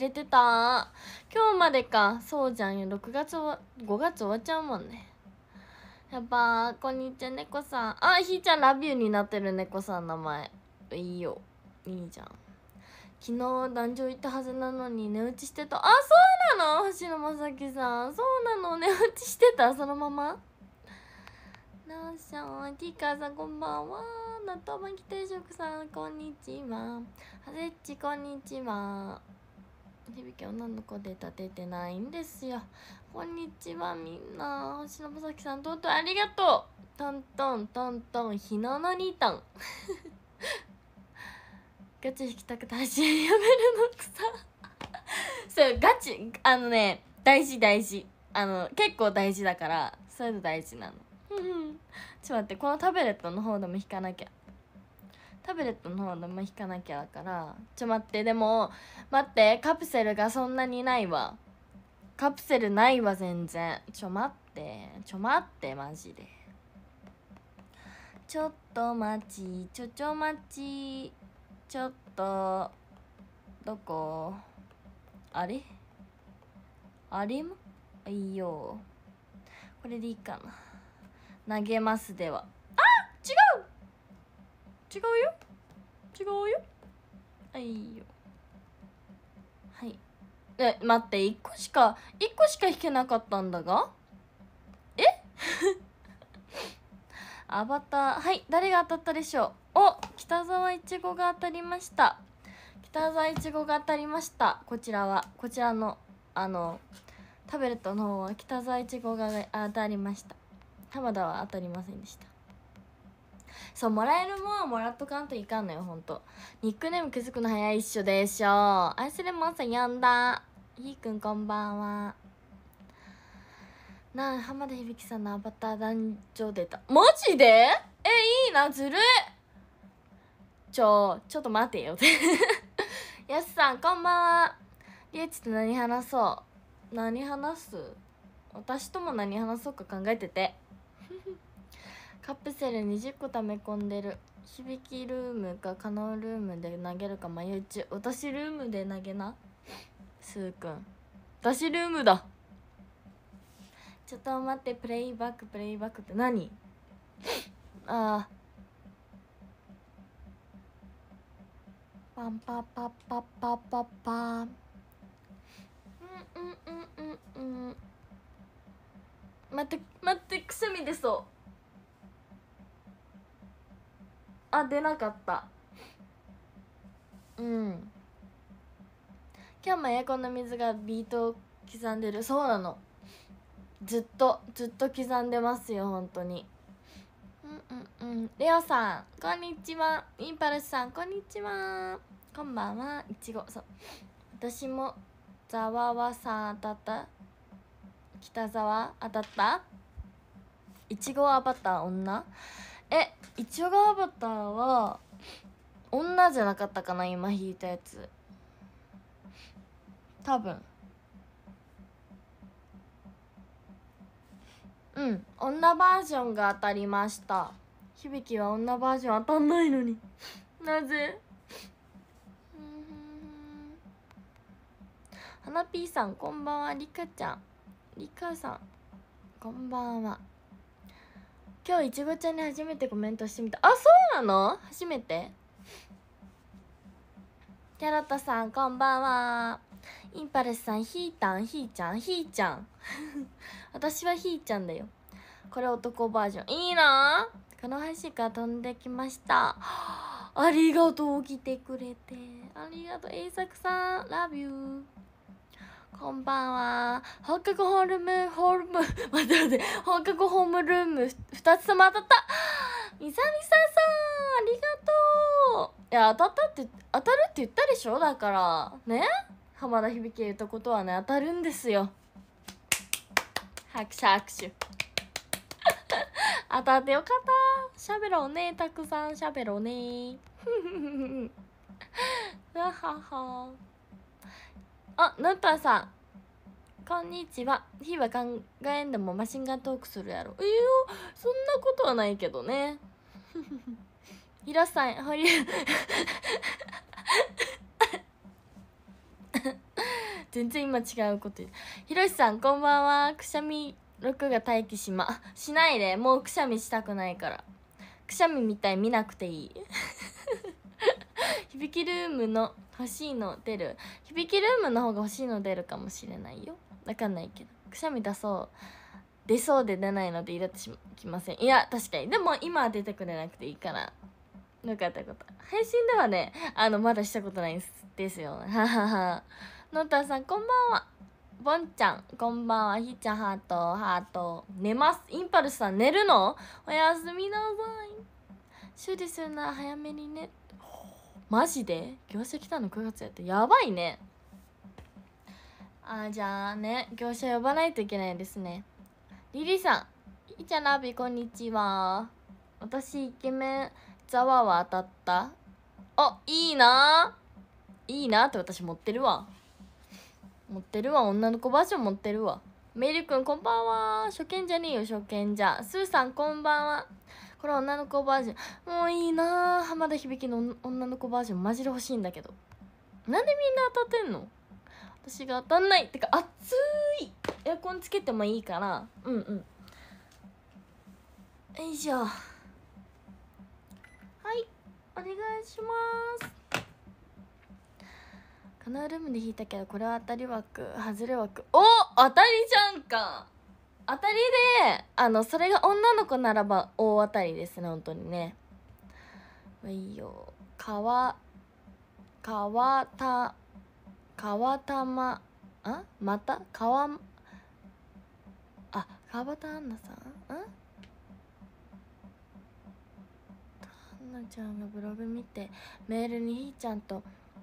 入れてた今日までかそうじゃんよ6月は5月終わっちゃうもんねやっぱこんにちは猫さんあひーちゃんラビューになってる猫さん名前いいよいいじゃん昨日壇上行ったはずなのに寝落ちしてたあそうなの星野正樹さんそうなの寝落ちしてたそのままなおしゃんティーカーさんこんばんは納豆巻き定食さんこんにちはハゼっちこんにちは響き女の子で立ててないんですよこんにちはみんな星野さ樹さんとうとうありがとうトントントントンひなのにたん ガチ引きたくて走りやめるのくさ そうガチあのね大事大事あの結構大事だからそういうの大事なのちょっと待ってこのタブレットの方でも引かなきゃタブレットの方でも引かなきゃだからちょ待ってでも待ってカプセルがそんなにないわカプセルないわ全然ちょ待ってちょ待ってマジでちょっと待ちちょちょ待ちちょっとどこあれあれもいいよこれでいいかな投げますではあ違う違うよ違うよはいよはいえ待って1個しか1個しか弾けなかったんだがえ アバターはい誰が当たったでしょうお北沢いちごが当たりました北沢いちごが当たりましたこちらはこちらのあのタブレットの方は北沢いちごが当たりました浜田は当たりませんでしたそうもらえるもんはもらっとかんといかんのよほんとニックネーム気づくの早いっしょでしょアイスレモンさん呼んだひーくんこんばんはなあ浜田響さんのアバター男女デたタマジでえいいなずるちょちょっと待てよ やすさんこんばんはりえちと何話そう何話す私とも何話そうか考えててカプセル20個溜め込んでる響きルームか可能ルームで投げるか迷い中私ルームで投げなすーくん私ルームだちょっと待ってプレイバックプレイバックって何ああパンパパパパパパンうんうんうんうんうん待って待ってくしゃみ出そうあ出なかったうん今日もエアコンの水がビートを刻んでるそうなのずっとずっと刻んでますよ本当にうんうんうんレオさんこんにちはインパルスさんこんにちはこんばんはいちごそう私もざわわさん当たった北沢当たったいちごアバター女え一応がアバターは女じゃなかったかな今弾いたやつ多分うん女バージョンが当たりました響は女バージョン当たんないのになぜ花ーさんこんばんはリカちゃんリカさんこんばんは今日いちごちゃんに初めてコメントしてみたあそうなの初めてキャロットさんこんばんはインパルスさんひーたんひーちゃんひーちゃん 私はひーちゃんだよこれ男バージョンいいなこの橋から飛んできました ありがとう来てくれてありがとう栄作さんラビューこんばんは。放課後ホールム、ホールム、待って待って、放課後ホームルーム、二つとも当たったみさみささん、ありがとういや、当たったって、当たるって言ったでしょだから、ね浜田響言ったことはね、当たるんですよ。拍手拍手。当たってよかったしゃべろうね、たくさんしゃべろうね。ふふふわはは。あヌッパさんこんにちは火は考えんでもマシンガントークするやろいやそんなことはないけどねひろさんほり全然今違うことひろしさんこんばんはくしゃみ録画待機しましないでもうくしゃみしたくないからくしゃみみたい見なくていい 響きルームの欲しいの出る響きルームの方が欲しいの出るかもしれないよ分かんないけどくしゃみ出そう出そうで出ないのでイラってしきませんいや確かにでも今は出てくれなくていいからよかったこと配信ではねあのまだしたことないんですよはははのたさんこんばんはぼんちゃんこんばんはひーちゃんハートハート寝ますインパルスさん寝るのおやすみなさい修理するな早めにねマジで業者来たの9月やってやばいねあじゃあね業者呼ばないといけないですねリリさんいちゃなびこんにちは私イケメンザワは当たったあいいないいなって私持ってるわ持ってるわ女の子バージョン持ってるわメイルくんこんばんは初見じゃねえよ初見じゃスーさんこんばんはこれ女の子バージョンもういいな浜田響の女の子バージョンマジで欲しいんだけどなんでみんな当たってんの私が当たんないってか熱いエアコンつけてもいいからうんうんよいしょはいお願いしますカナールームで弾いたけどこれは当たり枠外れ枠お当たりじゃんか当たりであのそれが女の子ならば大当たりですね本当にねいいよかわかわたかわたまあまたかわあ川端杏奈さんうん杏奈ちゃんがブログ見てメールにひーちゃんと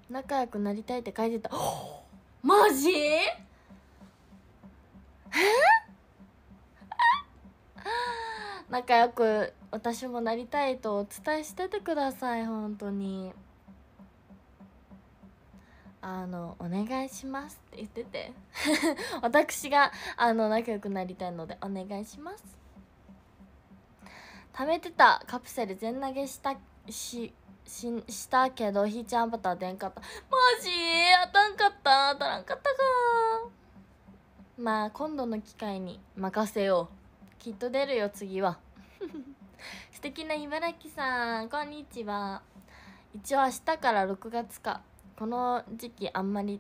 仲良くなりたいって書いてた マジえ 仲良く私もなりたいとお伝えしててください本当にあの「お願いします」って言ってて 私があの仲良くなりたいのでお願いします貯めてたカプセル全投げしたしししたけどひーちゃんバター出んかったマジ当たんかった当たらんかったかまあ今度の機会に任せようきっと出るよ次は 素敵な茨城さんこんにちは一応明日から6月かこの時期あんまり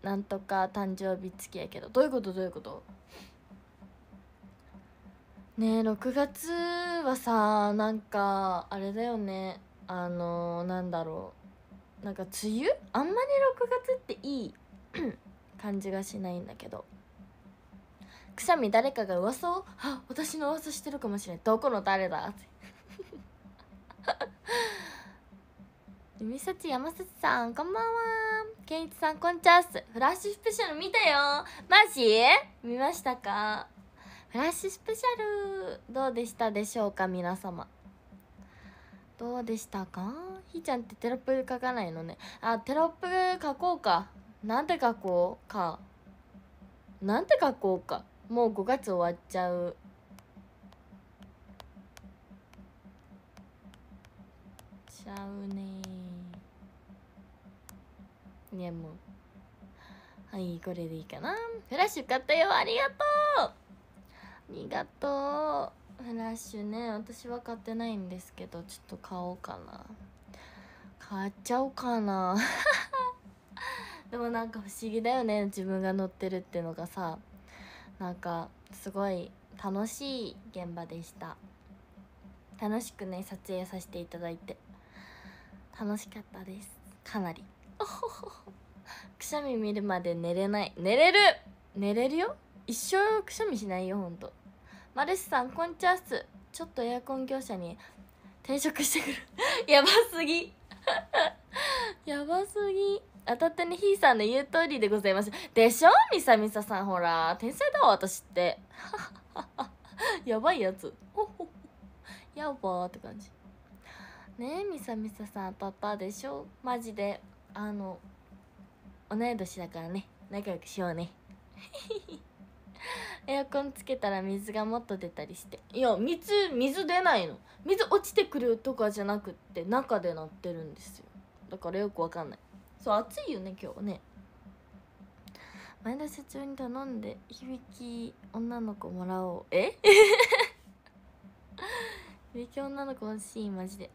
なんとか誕生日付きやけどどういうことどういうことねえ6月はさなんかあれだよねあのー、なんだろうなんか梅雨あんまり6月っていい 感じがしないんだけどくしゃみ誰かが噂をあ私の噂してるかもしれないどこの誰だってみさち山里さんこんばんはけんいちさんこんちゃっすフラッシュスペシャル見たよマジ見ましたかフラッシュスペシャルどうでしたでしょうか皆様どうでしたかひーちゃんってテロップ書かないのねあテロップ書こうかなんて書こうかなんて書こうかもう5月終わっちゃうちゃうねねもうはいこれでいいかなフラッシュ買ったよありがとうありがとうフラッシュね私は買ってないんですけどちょっと買おうかな買っちゃおうかな でもなんか不思議だよね自分が乗ってるってのがさなんかすごい楽しい現場でした楽しくね撮影させていただいて楽しかったですかなり くしゃみ見るまで寝れない寝れる寝れるよ一生くしゃみしないよほんとマルシさんこんチャンスちょっとエアコン業者に転職してくる やばすぎ やばすぎ当たったねひーさんの言う通りでございますでしょみさみささんほら天才だわ私って やばいやつ やばーって感じねえみさみささん当たったでしょマジであの同い年だからね仲良くしようね エアコンつけたら水がもっと出たりしていや水水出ないの水落ちてくるとかじゃなくって中で鳴ってるんですよだからよくわかんないそう暑いよね今日ね前田社長に頼んで響き女の子もらおうえ 響き女の子欲しいマジで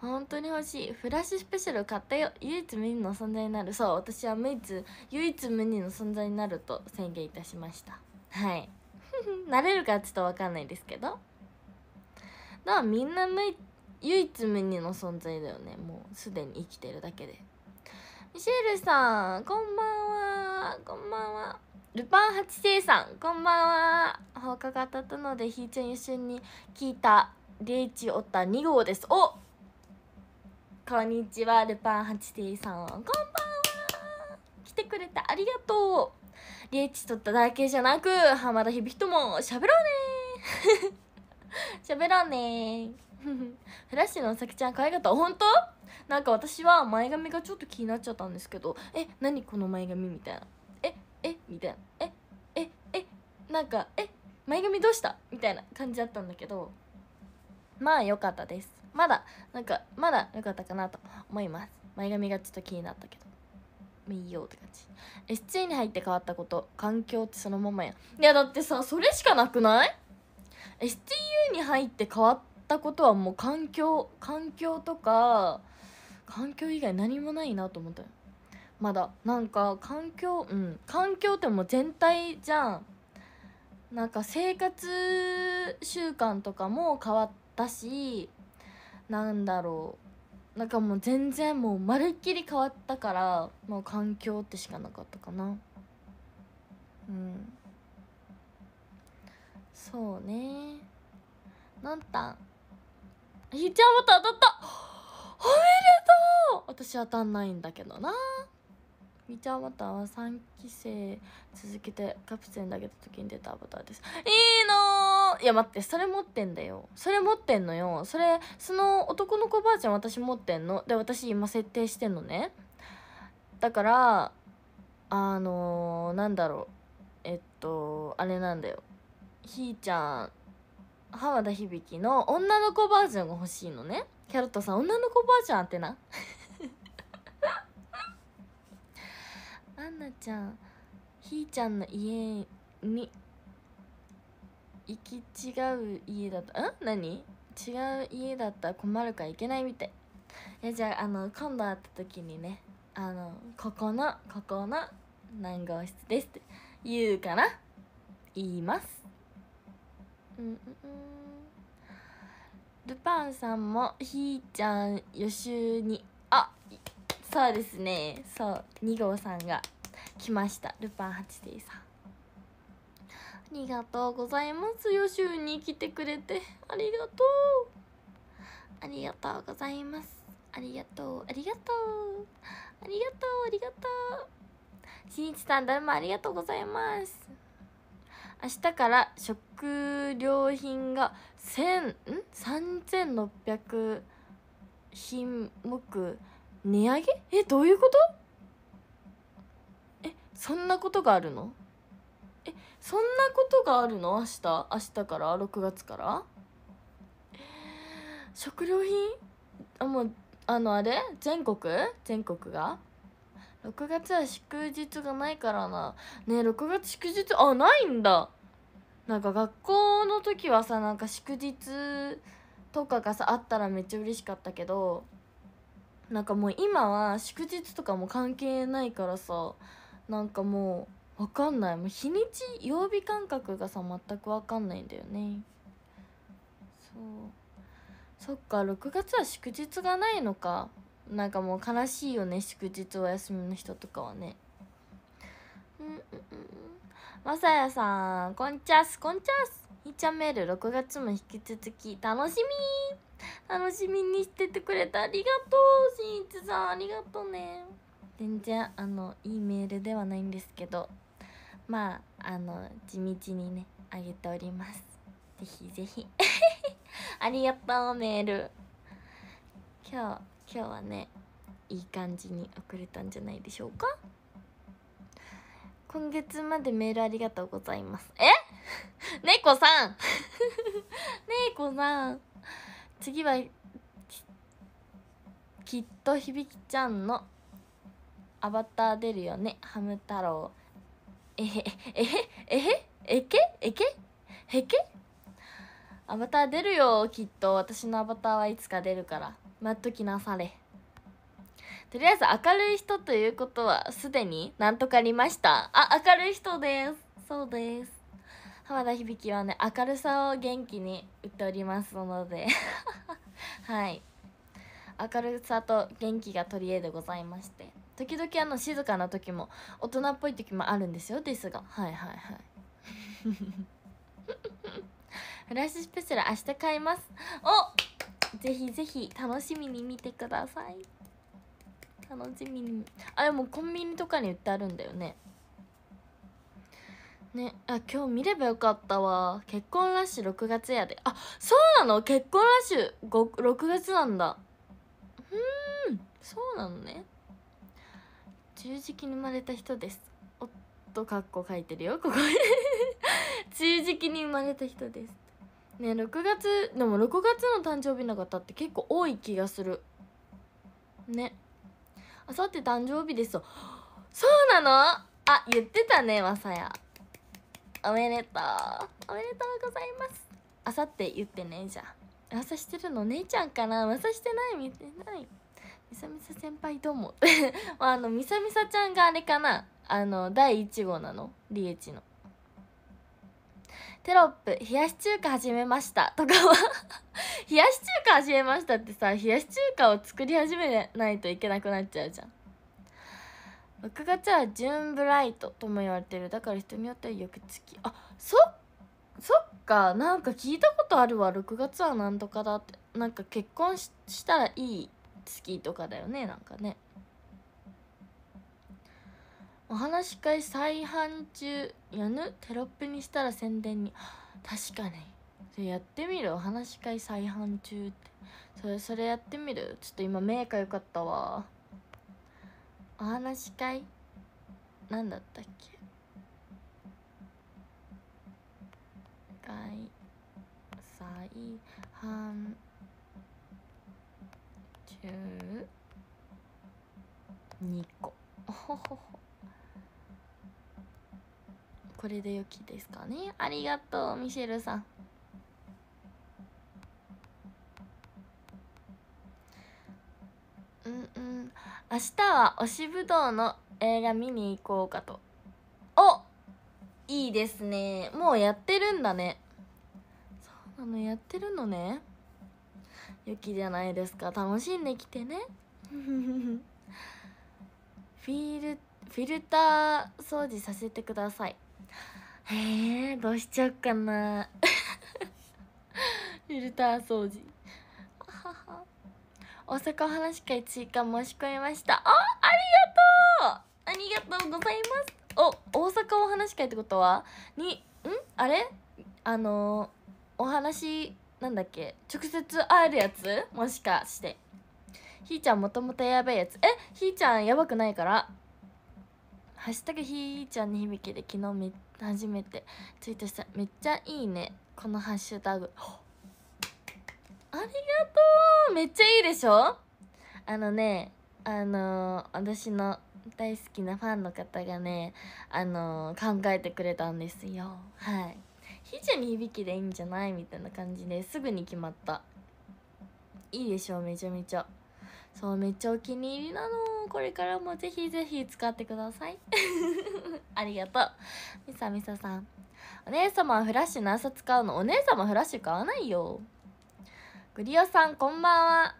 本当に欲しいフラッシュスペシャル買ったよ唯一無二の存在になるそう私は唯一唯一無二の存在になると宣言いたしましたはいな れるかちょっと分かんないですけどだからみんな唯一無二の存在だよねもうすでに生きてるだけでミシェルさんこんばんはこんばんはルパン八世さんこんばんは放課が当たったのでひーちゃん一緒に聞いたレイチオタ2号ですおこんにちはルパン八世さんこんばんは来てくれてありがとうレイチ取っただけじゃなく浜田響人も喋ろうね 喋ろうね フラッシュのさきちゃん可愛かった本当なんか私は前髪がちょっと気になっちゃったんですけどえ何この前髪みたいなええみたいなえええなんかえ前髪どうしたみたいな感じだったんだけどまあ良かったですまだなんかまだ良かったかなと思います前髪がちょっと気になったけどいいよって感じ SJ に入って変わったこと環境ってそのままやいやだってさそれしかなくない ?STU に入って変わっったことはもう環境環境とか環境以外何もないなと思ったよまだなんか環境うん環境ってもう全体じゃんなんか生活習慣とかも変わったしなんだろうなんかもう全然もうまるっきり変わったからもう環境ってしかなかったかなうんそうねなんたんひちゃんま当たった おめでとう私当たんないんだけどなみーちゃんタたは3期生続けてカプセル投げた時に出たアバターですいいのいや待ってそれ持ってんだよそれ持ってんのよそれその男の子ばあちゃん私持ってんので私今設定してんのねだからあのー、なんだろうえっとあれなんだよひーちゃん浜田響の女の子バージョンが欲しいのねキャロットさん女の子バージョンあってな アンナちゃんひーちゃんの家に行き違う家だったん何違う家だったら困るから行けないみたいえじゃああの今度会った時にねあのここのここの何号室ですって言うから言いますうんうんルパンさんもひーちゃん予習にあそうですねそう2号さんが来ましたルパン八世さんありがとうございます予習に来てくれてありがとうありがとうございますありがとうありがとうありがとうありがとうしんいちさんどうもありがとうございます明日から食料品が1 3600品目値上げえどういうことえそんなことがあるのえそんなことがあるの明日明日から6月から食料品あもうあのあれ全国全国が6月は祝日がないからなねえ6月祝日あないんだなんか学校の時はさなんか祝日とかがさあったらめっちゃ嬉しかったけどなんかもう今は祝日とかも関係ないからさなんかもう分かんないもう日にち曜日感覚がさ全く分かんないんだよねそうそっか6月は祝日がないのかなんかもう悲しいよね祝日お休みの人とかはねうんうんうんまさやさんこんちゃすこんちゃすひちゃメール6月も引き続き楽しみ楽しみにしててくれてありがとうしんいちさんありがとうね全然あのいいメールではないんですけどまああの地道にねあげておりますぜひぜひ ありがとうメール今日今日はねいい感じに送れたんじゃないでしょうか今月までメールありがとうございますえ猫さん 猫さん次はきっと響ちゃんのアバター出るよねハム太郎えへえへえへえけえけへけアバター出るよきっと私のアバターはいつか出るから待っときなされとりあえず明るい人ということはすでになんとかありましたあ明るい人ですそうです浜田響はね明るさを元気に打っておりますので はい明るさと元気が取り柄でございまして時々あの静かな時も大人っぽい時もあるんですよですがはいはいはいフラッシュスペシャル明日買いますおぜひぜひ楽しみに見てください楽しみにあれもコンビニとかに売ってあるんだよねねあ今日見ればよかったわ結婚ラッシュ6月やであそうなの結婚ラッシュ6月なんだうんそうなのね十字期に生まれた人ですおっとかっこ書いてるよここに 十字期に生まれた人ですね6月でも6月の誕生日の方って結構多い気がするねあさって誕生日ですよそうなのあ言ってたねまさやおめでとうおめでとうございますあさって言ってねじゃあさしてるの姉ちゃんかなさしてない見てないみさみさ先輩どうもあのみさみさちゃんがあれかなあの第1号なのリエチのテロップ「冷やし中華始めました」とかは 冷やし中華始めましたってさ冷やし中華を作り始めないといけなくなっちゃうじゃん6月はジューンブライトとも言われてるだから人によっては翌月あそっそっかなんか聞いたことあるわ6月はなんとかだってなんか結婚したらいい月とかだよねなんかねお話し会再販中やぬテロップにしたら宣伝に 確かにそれやってみるお話し会再販中ってそれそれやってみるちょっと今メーカーよかったわお話し会なんだったっけ会再販中2個ほほほこれで良きですかねありがとうミシェルさんうんうん明日は推しぶどうの映画見に行こうかとおいいですねもうやってるんだねそうなのやってるのね良きじゃないですか楽しんできてね フィルフィルター掃除させてくださいへえどうしちゃうかな フィルター掃除大阪 お話会追加申し込みましたあありがとうありがとうございますお大阪お話会ってことはにんあれあのー、お話なんだっけ直接会えるやつもしかしてひーちゃんもともとやばいやつえひーちゃんやばくないからハッシュタグひーちゃんに響きで昨日め初めてツイートしためっちゃいいねこのハッシュタグありがとうめっちゃいいでしょあのねあのー、私の大好きなファンの方がねあのー、考えてくれたんですよはいひーちゃんに響きでいいんじゃないみたいな感じですぐに決まったいいでしょめちゃめちゃそうめっちゃお気に入りなのこれからもぜひぜひ使ってください ありがとうみさみささんお姉様はフラッシュの朝使うのお姉様フラッシュ買わないよグリオさんこんばんは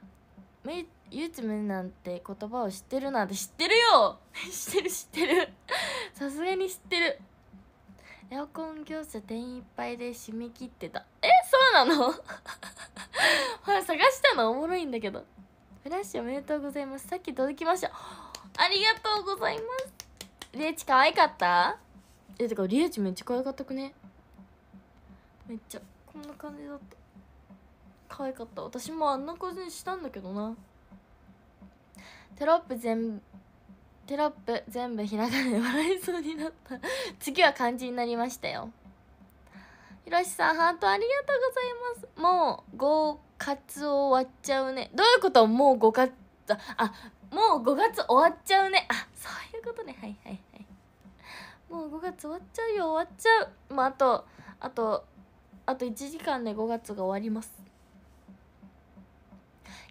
めゆうちむなんて言葉を知ってるなんて知ってるよ 知ってる知ってるさすがに知ってるエアコン業者店員いっぱいで締め切ってたえそうなの ほら探したのおもろいんだけどフラッシュおめでとうございますさっき届きましたありがとうございますリエチ可愛かったえてかリエチめっちゃ可愛かったくねめっちゃこんな感じだった可愛かった私もあんな感じにしたんだけどなテロップ全テロップ全部ひらがなで笑いそうになった次は漢字になりましたよひろしさんハートありがとうございますもう合活終わっちゃうねどういうこともう5月あもう5月終わっちゃうねあそういうことねはいはいはいもう5月終わっちゃうよ終わっちゃうまああとあとあと1時間で5月が終わります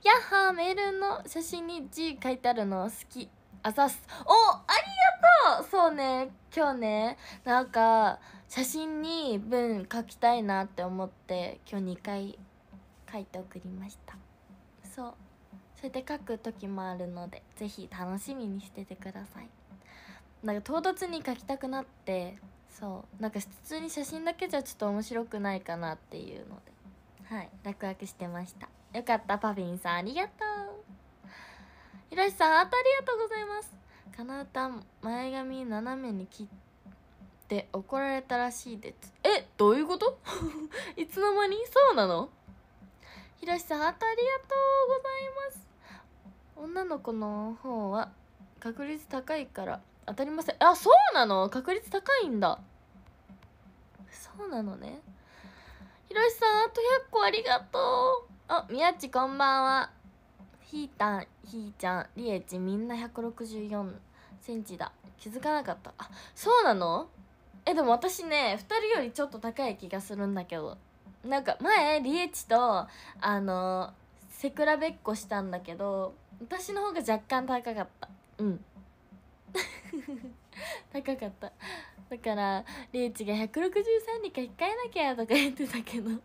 やっはーメールの写真に字書いてあるの好きあざすおありがとうそうね今日ねなんか写真に文書きたいなって思って今日2回書いて送りましたそうそれで書く時もあるので是非楽しみにしててくださいなんか唐突に書きたくなってそうなんか普通に写真だけじゃちょっと面白くないかなっていうのではい楽々してましたよかったパフィンさんありがとうひろしさんあーありがとうございますかなうた前髪斜めに切って怒られたらしいですえどういうこと いつの間にそうなのひろしさんハートありがとうございます女の子の方は確率高いから当たりませんあそうなの確率高いんだそうなのねひろしさんあと100個ありがとうあみやっちこんばんはひーたんひーちゃんりえちみんな164センチだ気づかなかったあそうなのえでも私ね2人よりちょっと高い気がするんだけどなんか前リエチとあのくらべっこしたんだけど私の方が若干高かったうん 高かっただからリエチが163に書き換えなきゃとか言ってたけど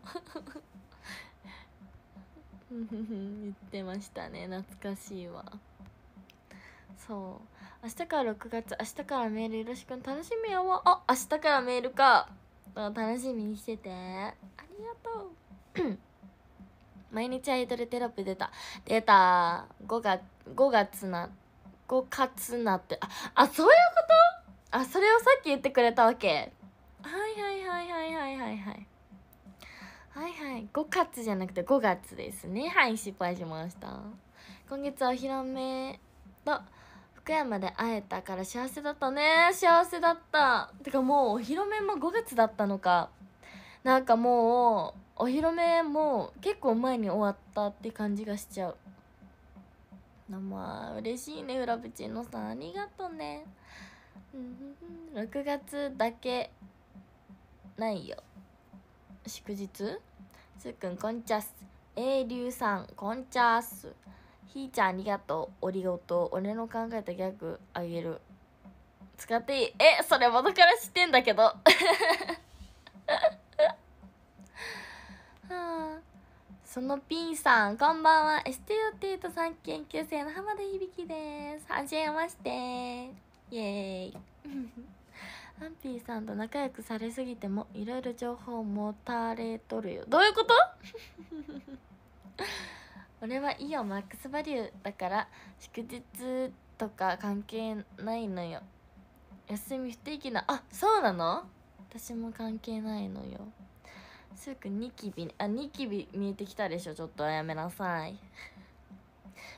言ってましたね懐かしいわそう明日から6月明日からメールよろしく楽しみやわあ明日からメールかと楽しみにしててありがとう 毎日アイドルテロップ出た出た5月5月な5月なってああそういうことあそれをさっき言ってくれたわけはいはいはいはいはいはいはいはいはい5月じゃなくて5月ですねはい失敗しました今月はお披露目と福山で会えたから幸せだったね幸せだったてかもうお披露目も5月だったのかなんかもうお披露目も結構前に終わったって感じがしちゃうまあ嬉しいねフラペチーノさんありがとうね6月だけないよ祝日すっくんこんちゃす英流さんこんちゃすひーちゃんありがとう。おりごとう。俺の考えたギャグあげる。使っていいえ、それ元から知ってんだけど。はあ、そのピンさん、こんばんは。STOT と3研究生の浜田響です。はじめまして。イェーイ。ア ンピーさんと仲良くされすぎてもいろいろ情報持たれとるよ。どういうこと 俺はいいよマックスバリューだから祝日とか関係ないのよ休み不定期なあそうなの私も関係ないのよすぐニキビあニキビ見えてきたでしょちょっとやめなさい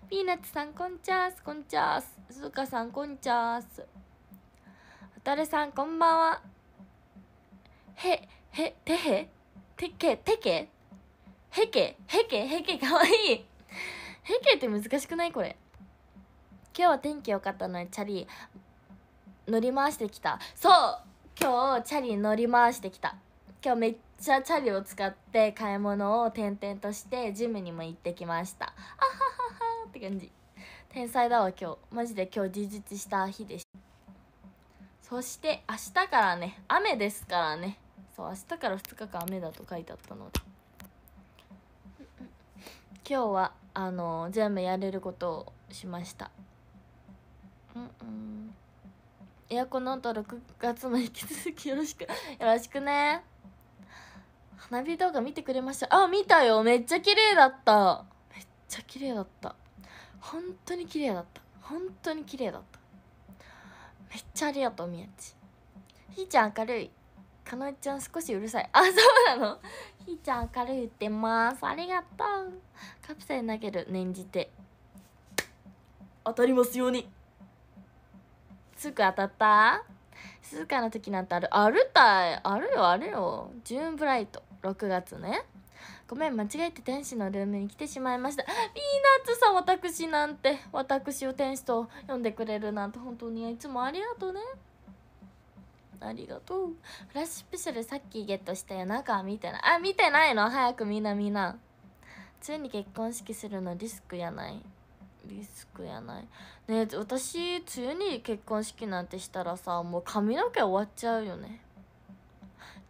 ピーナッツさんこんちゃーすこんちゃーすすーかさんこんちゃーすあたるさんこんばんはへへてへてけてけへけへけへけへけかわいい平家って難しくないこれ今日は天気良かったのにチャリ乗り回してきたそう今日チャリ乗り回してきた今日めっちゃチャリを使って買い物を転々としてジムにも行ってきましたあはははって感じ天才だわ今日マジで今日充実した日でしたそして明日からね雨ですからねそう明日から2日間雨だと書いてあったので今日はあの全部やれることをしましたうんうんエアコンの音6月も引き続きよろしくよろしくね花火動画見てくれましたあ見たよめっちゃ綺麗だっためっちゃ綺麗だった本当に綺麗だった本当に綺麗だっためっちゃありがとうみやちひーちゃん明るいかのえちゃん少しうるさいあそうなのひーちゃん明るい言ってますありがとうカプセル投げる念じて当たりますようにすぐ当たった静かな時なんてあるあるたいあるよあるよジューンブライト6月ねごめん間違えて天使のルームに来てしまいましたピーナッツさん私なんて私を天使と呼んでくれるなんて本当にいつもありがとうねありがとうフラッシュスペシャルさっきゲットしたよ中見てないあ見てないの早くみんなみんなついに結婚式するのリスクやないリスクやないね私梅雨に結婚式なんてしたらさもう髪の毛終わっちゃうよね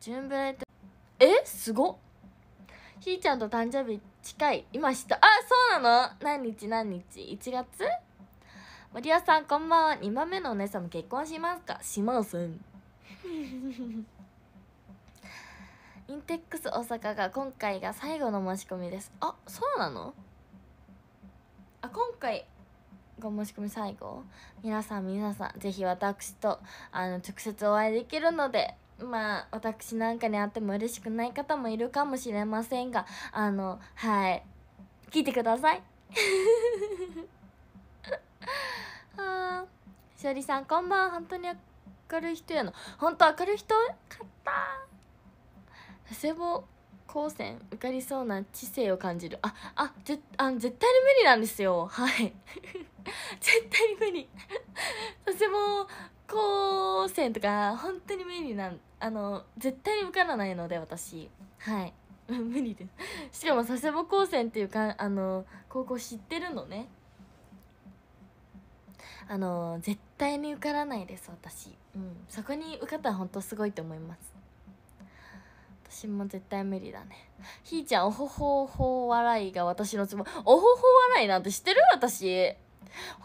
ジュンブライトえすごっひーちゃんと誕生日近い今したあそうなの何日何日1月森尾さんこんばんは2番目のお姉さんも結婚しますかしません インテックス大阪が今回が最後の申し込みですあそうなのあ今回が申し込み最後皆さん皆さん是非私とあの直接お会いできるのでまあ私なんかに会っても嬉しくない方もいるかもしれませんがあのはい聞いてください あしおりさんこんばんは本当に明るい人やの本当明るい人かった佐世保高専受かりそうな知性を感じるああぜあ絶対に無理なんですよはい 絶対に無理佐世保高専とか本当に無理なんあの絶対に受からないので私はい 無理ですしかも佐世保高専っていうかあの高校知ってるのねあの絶対に受からないです私うん、そこに受かったら本当すごいと思います私も絶対無理だねひーちゃんおほほほ笑いが私のもりおほほ笑いなんてしてる私わ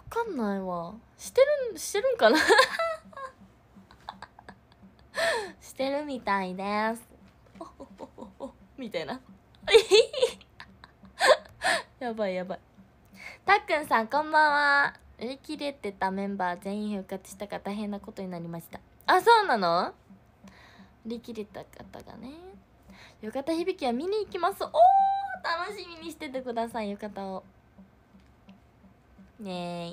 かんないわしてるんしてるんかな してるみたいですおほほほみたいな やばいやばいたっくんさんこんばんは売り切れてたメンバー全員復活したから大変なことになりましたあそうなの売り切れた方がねよかった響は見に行きますおお楽しみにしててください浴衣をね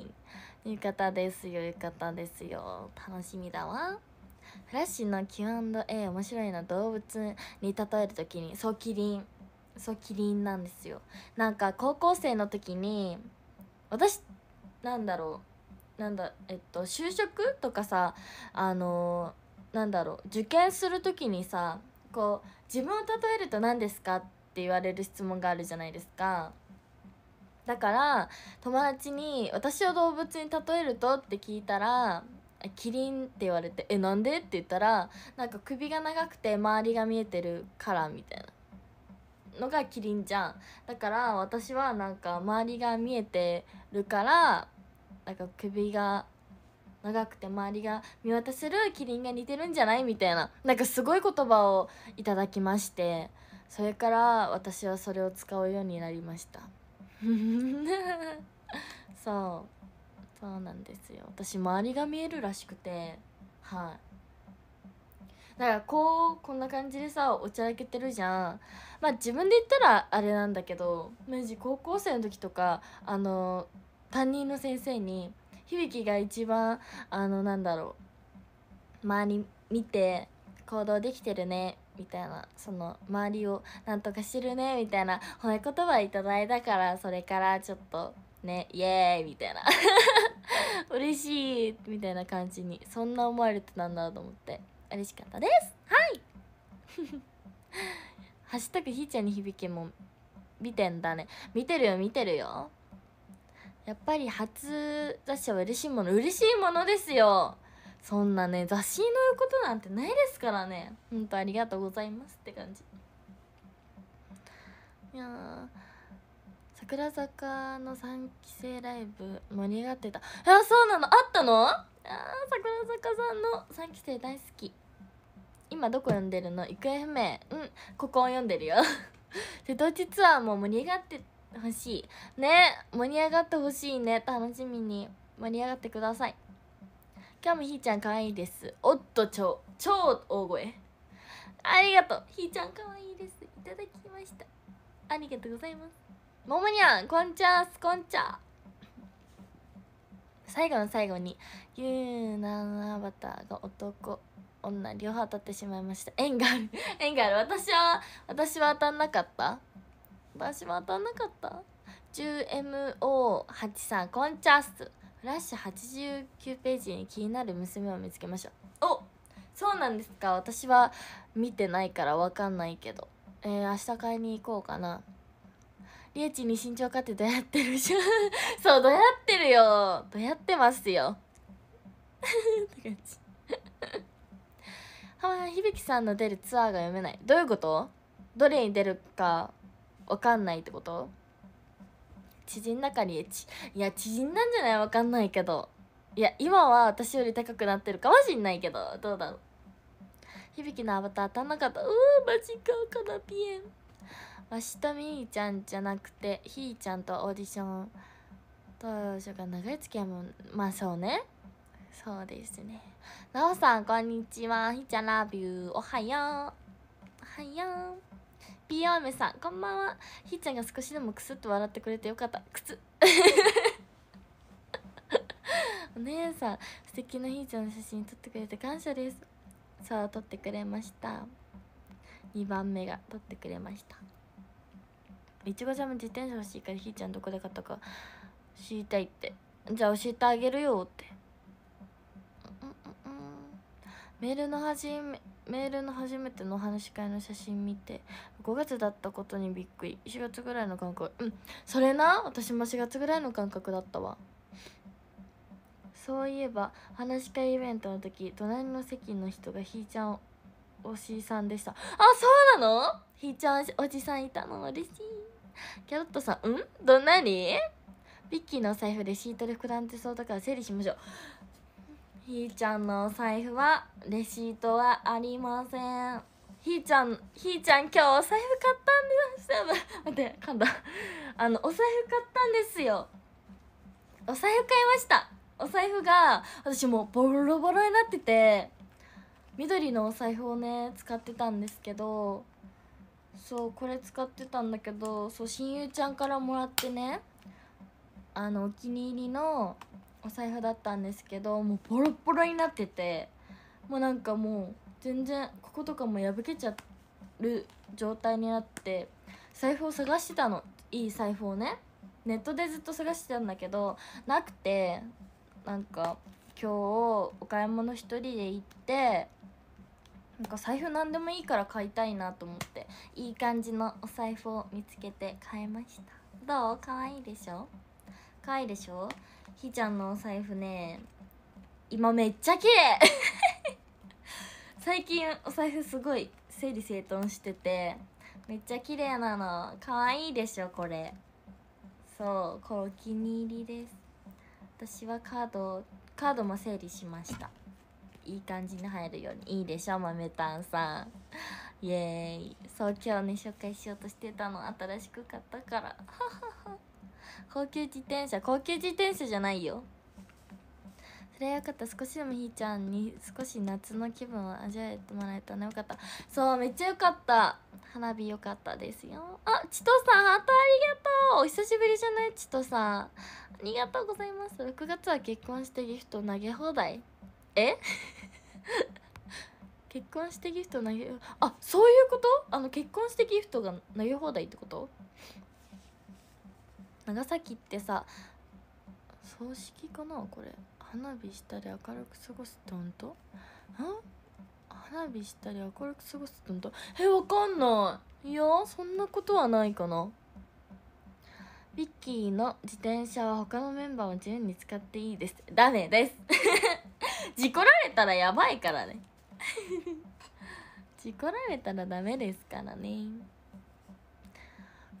え浴衣ですよ浴衣ですよ楽しみだわフラッシュの Q&A 面白いな動物に例える時にそうキリンそうキリンなんですよなんか高校生の時に私なんだろうなんだえっと就職とかさあのなんだろう受験する時にさこう自分を例えると何ですかって言われる質問があるじゃないですか。だから友達に「私を動物に例えると?」って聞いたら「キリン」って言われて「えなんで?」って言ったらなんか首が長くて周りが見えてるからみたいなのがキリンちゃんだから私はなんか周りが見えてるからなんか首が長くて周りが見渡せるキリンが似てるんじゃないみたいななんかすごい言葉をいただきましてそれから私はそれを使うようになりました そうそうなんですよ私周りが見えるらしくてはいだからこうこんな感じでさおちゃらけてるじゃんまあ自分で言ったらあれなんだけど明治高校生の時とかあの担任の先生に響が一番あのなんだろう周り見て行動できてるねみたいなその周りをなんとかしてるねみたいな褒め言葉いただいたからそれからちょっとねイエーイみたいな 嬉しいみたいな感じにそんな思われてたんだと思って。嬉しかったですはい「ハッシュタグひーちゃんに響け」も見てんだね見てるよ見てるよやっぱり初雑誌は嬉しいもの嬉しいものですよそんなね雑誌の言うことなんてないですからねほんとありがとうございますって感じいやー桜坂の3期生ライブ盛り上がってたあそうなのあったのあ桜坂さんの3期生大好き今どこ読んでるの行方不明うんここを読んでるよ 瀬戸内ツアーも盛り上がってほしいね盛り上がってほしいね楽しみに盛り上がってください今日もひーちゃんかわいいですおっと超超大声ありがとうひーちゃんかわいいですいただきましたありがとうございますももにゃんこんちゃすこんちゃ最後の最後に「ゆうなアバターが男女両方当たってしまいました縁がある 縁がある私は私は当たんなかった私は当たんなかった 10MO8 さんこんちゃスすフラッシュ89ページに気になる娘を見つけましたおそうなんですか私は見てないからわかんないけどえー、明日買いに行こうかなりえに身長かってどうやってるじゃん そうどうやってるよどうやってますよは響さんの出るツアーが読めないどういうことどれに出るか分かんないってこと知人中にエチいや知人なんじゃない分かんないけどいや今は私より高くなってるかもしんないけどどうだろう響のアバター当たんなかったうわマジかカナピエンわしとみーちゃんじゃなくてひーちゃんとオーディション当初が長い付き合いもまあそうねそうですねなおさんこんにちはひーちゃんラビューおはようおはようピヨーメさんこんばんはひーちゃんが少しでもくすっと笑ってくれてよかったくつ お姉さん素敵なひーちゃんの写真撮ってくれて感謝ですさあ撮ってくれました2番目が撮ってくれましたいちごちゃんも自転車欲しいからひーちゃんどこで買ったか知りたいってじゃあ教えてあげるよって、うんうんうん、メールの初めメールの初めてのお話し会の写真見て5月だったことにびっくり4月ぐらいの感覚うんそれな私も4月ぐらいの感覚だったわそういえば話し会イベントの時隣の席の人がひーちゃんおじさんでしたあそうなのひーちゃんおじさんいたの嬉しいキャロットさん、うんどんなにビッキーのお財布レシートで膨らんでそうだから整理しましょう。ひーちゃんのお財布は、レシートはありません。ひーちゃん、ひーちゃん今日お財布買ったんです待って、噛んだ。あの、お財布買ったんですよ。お財布買いました。お財布が、私もうボロボロになってて、緑のお財布をね、使ってたんですけど、そうこれ使ってたんだけどそう親友ちゃんからもらってねあのお気に入りのお財布だったんですけどもうボロボロになっててもうなんかもう全然こことかも破けちゃる状態になって財布を探してたのいい財布をねネットでずっと探してたんだけどなくてなんか今日お買い物1人で行ってなんか財布何でもいいから買いたいなと思っていい感じのお財布を見つけて買いましたどうかわいいでしょかわいいでしょひーちゃんのお財布ね今めっちゃ綺麗 最近お財布すごい整理整頓しててめっちゃ綺麗なのかわいいでしょこれそうこれお気に入りです私はカードカードも整理しましたいい感じに入るようにいいでしょ豆炭さんイエーイそう今日ね紹介しようとしてたの新しく買ったから 高級自転車高級自転車じゃないよそれはよかった少しでもひーちゃんに少し夏の気分を味わえてもらえたのよかったそうめっちゃよかった花火よかったですよあちとさんハートありがとうお久しぶりじゃないちとさんありがとうございます6月は結婚してギフト投げ放題え 結婚してギフト投げあそういうことあの結婚してギフトが投げ放題ってこと長崎ってさ葬式かなこれ花火したり明るく過ごすって本当ん花火したり明るく過ごすって本当えわかんないいやそんなことはないかなビッキーの自転車は他のメンバーも自由に使っていいですダメです事故られたらやばいからね 事故られたらダメですからね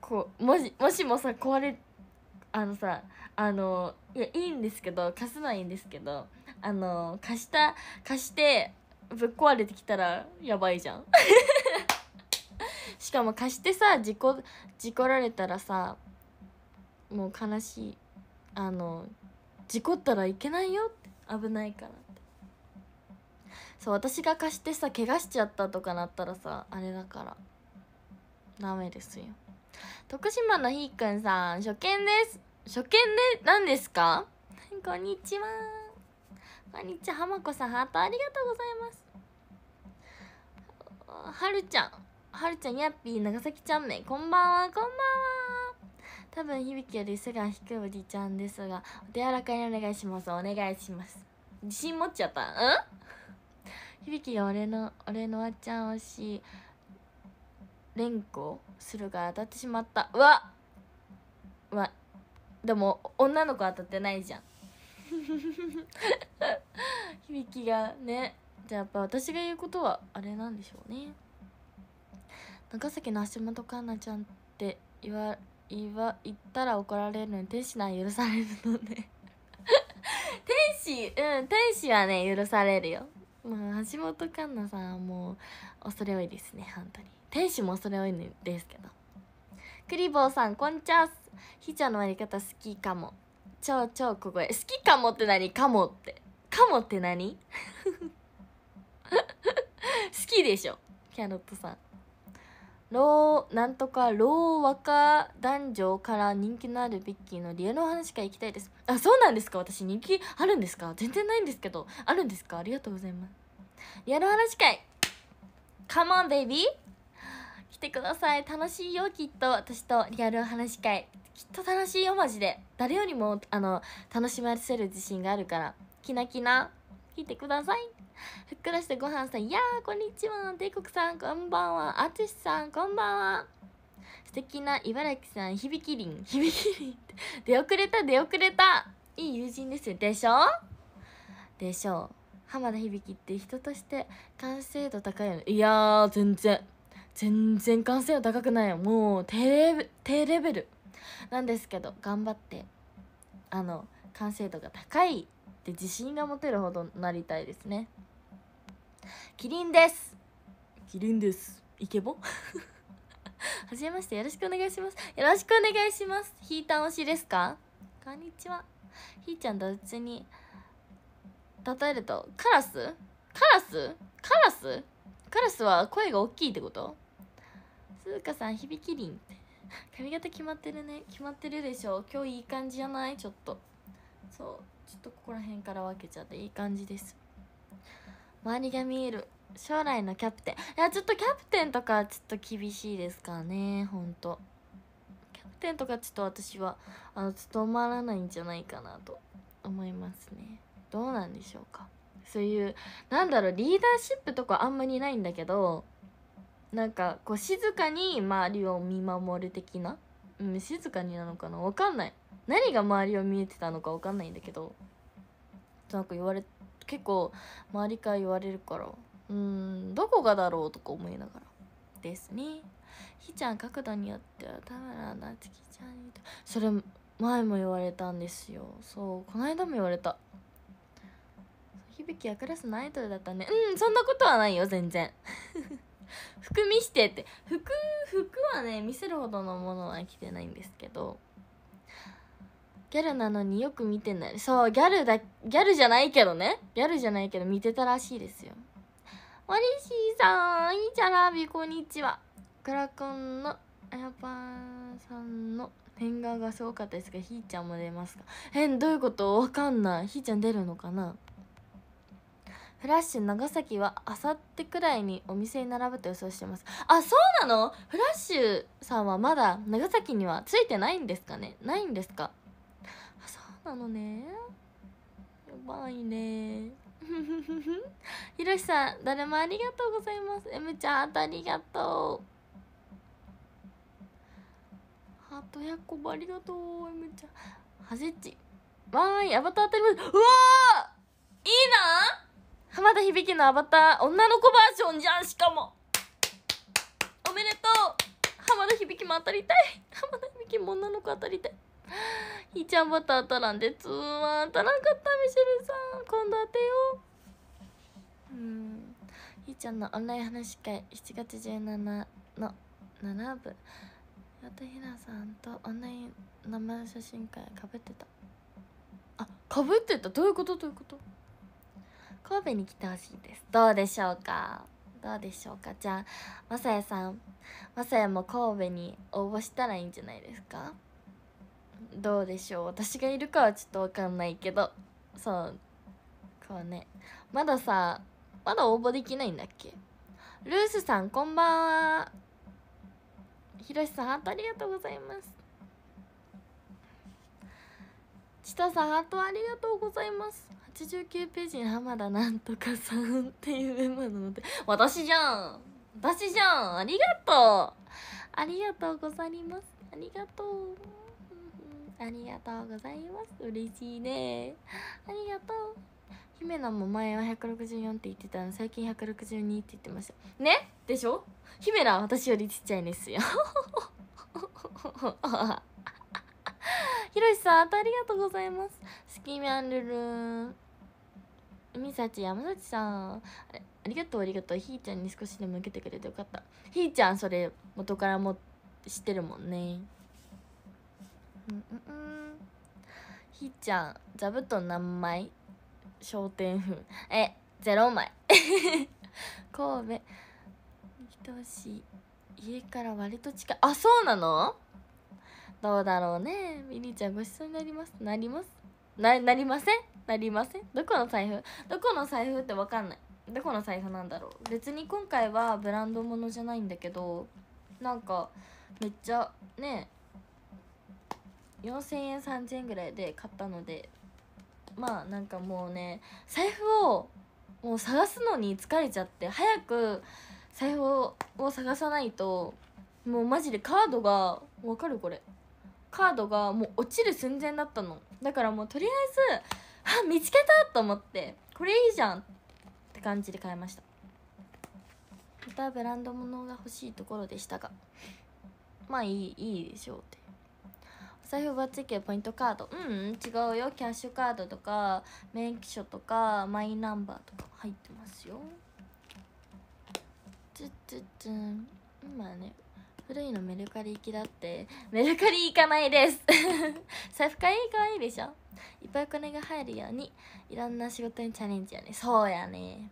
こうもしもしもさ壊れあのさあのいやいいんですけど貸すのはいいんですけどあの貸した貸してぶっ壊れてきたらやばいじゃん しかも貸してさ事故事故られたらさもう悲しいあの事故ったらいけないよって危ないからそう私が貸してさ怪我しちゃったとかなったらさあれだからダメですよ徳島のひーくんさん初見です初見で何ですかこんにちはこんにちは浜子さんハートありがとうございますはるちゃんはるちゃんやっぴー長崎ちゃんめこんばんはこんばんは多分響より背が低いおじちゃんですがお手柔らかにお願いしますお願いします自信持っちゃったうん響きが俺の俺のあっちゃん推し連呼するが当たってしまったうわっわでも女の子当たってないじゃん 響きがねじゃあやっぱ私が言うことはあれなんでしょうね長崎の橋本環奈ちゃんって言わ言わ言ったら怒られるのに天使なら許されるので 天使うん天使はね許されるよもう橋本環奈さんはもう恐れ多いですね本当に天使も恐れ多いんですけどクリボーさんこんちゃすひちゃんのやり方好きかも超超小声好きかもって何かもってかもって何 好きでしょキャロットさん老なんとか老若男女から人気のあるビッキーのリアルお話会行きたいですあそうなんですか私人気あるんですか全然ないんですけどあるんですかありがとうございますリアルお話会カモンベイビー来てください楽しいよきっと私とリアルお話会きっと楽しいよマジで誰よりもあの楽しませる自信があるからきなきな聞いてくださいふっくらしてごはんさんいやーこんにちは帝国さんこんばんはあつしさんこんばんは素敵な茨城さん響きりん響きりん出遅れた出遅れたいい友人ですよでしょでしょう浜田響きって人として完成度高いよねいやー全然全然完成度高くないよもう低レベルなんですけど頑張ってあの完成度が高いって自信が持てるほどなりたいですねキリンですキリンですイケボ初 めましてよろしくお願いしますよろしくお願いしますひーたん推しですかこんにちはひーちゃんとうちに例えるとカラスカラスカラスカラスは声が大きいってこと鈴かさん響きりん髪型決まってるね決まってるでしょう今日いい感じじゃないちょっとそうちょっとここら辺から分けちゃっていい感じです周りが見える将来のキャプテンいやちょっとキャプテンとかちょっと厳しいですからねほんとキャプテンとかちょっと私はあの務まらないんじゃないかなと思いますねどうなんでしょうかそういうなんだろうリーダーシップとかあんまりないんだけどなんかこう静かに周りを見守る的なうん静かになのかな分かんない何が周りを見えてたのか分かんないんだけどなんか言われ結構周りから言われるからうんどこがだろうとか思いながらですねひちゃん角度によっては田村なつきちゃんにそれ前も言われたんですよそうこの間も言われた響きはクラスのアイドルだったねうんそんなことはないよ全然服見してって服服はね見せるほどのものは着てないんですけどギャルなのによく見てないそうギャルだギャルじゃないけどねギャルじゃないけど見てたらしいですよマリシーさんいいじゃらびこんにちはクラコンのあやぱんさんの変顔がすごかったですがひーちゃんも出ますかえどういうことわかんないひーちゃん出るのかなフラッシュ長崎はあさってくらいにお店に並ぶと予想してますあそうなのフラッシュさんはまだ長崎にはついてないんですかねないんですかあそうなのねやばいねひろしさん誰もありがとうございます M ちゃんあたありがとうハートやこばありがとう M ちゃんはじっちわーいアバター当たりますうわいいな浜田響のアバター女の子バージョンじゃんしかもおめでとう浜田響も当たりたい浜田響も女の子当たりたいひーちゃんバター当たらんでつーは当たらんかったミシェルさん今度当てよううんひーちゃんのオンライン話し会7月17の7部岩田ひなさんとオンライン生写真会かぶってたあかぶってたどういうことどういうこと神戸に来てほしいですどうでしょうかどうでしょうかじゃあまさやさんまさやも神戸に応募したらいいんじゃないですかどうでしょう私がいるかはちょっと分かんないけどそうこうねまださまだ応募できないんだっけルースさんこんばんはひろしさんハートありがとうございますちとさんハートありがとうございます89ページに浜田なんとかさんっていうメモなので私じゃん私じゃんありがとうありがとうございますありがとうありがとうございます。嬉しいね。ありがとう。姫菜も前は164って言ってたの、最近162って言ってました。ねでしょ姫菜は私よりちっちゃいんですよ。ひろしさん、ありがとうございます。スキミャンルルン。さち山崎さんありがとうありがとうひーちゃんに少しでも受けてくれてよかったひーちゃんそれ元からも知ってるもんねうんうんうんひーちゃん座布団何枚商店風えゼロ枚 神戸人し家から割と近いあそうなのどうだろうねみりーちゃんごちそうになりますなりますななりませんなりませんどこの財布どこの財布って分かんないどこの財布なんだろう別に今回はブランド物じゃないんだけどなんかめっちゃね4000円3000円ぐらいで買ったのでまあなんかもうね財布をもう探すのに疲れちゃって早く財布を探さないともうマジでカードが分かるこれカードがもう落ちる寸前だったのだからもうとりあえずあ見つけたと思ってこれいいじゃんって感じで買いましたまたブランド物が欲しいところでしたがまあいいいいでしょうってお財布バツイ系ポイントカードうん、うん、違うよキャッシュカードとか免許証とかマイナンバーとか入ってますよつつつ今ね古いのメルカリ行きだってメルカリ行かないです財布かいいかわいいでしょいっぱいお金が入るようにいろんな仕事にチャレンジやねそうやね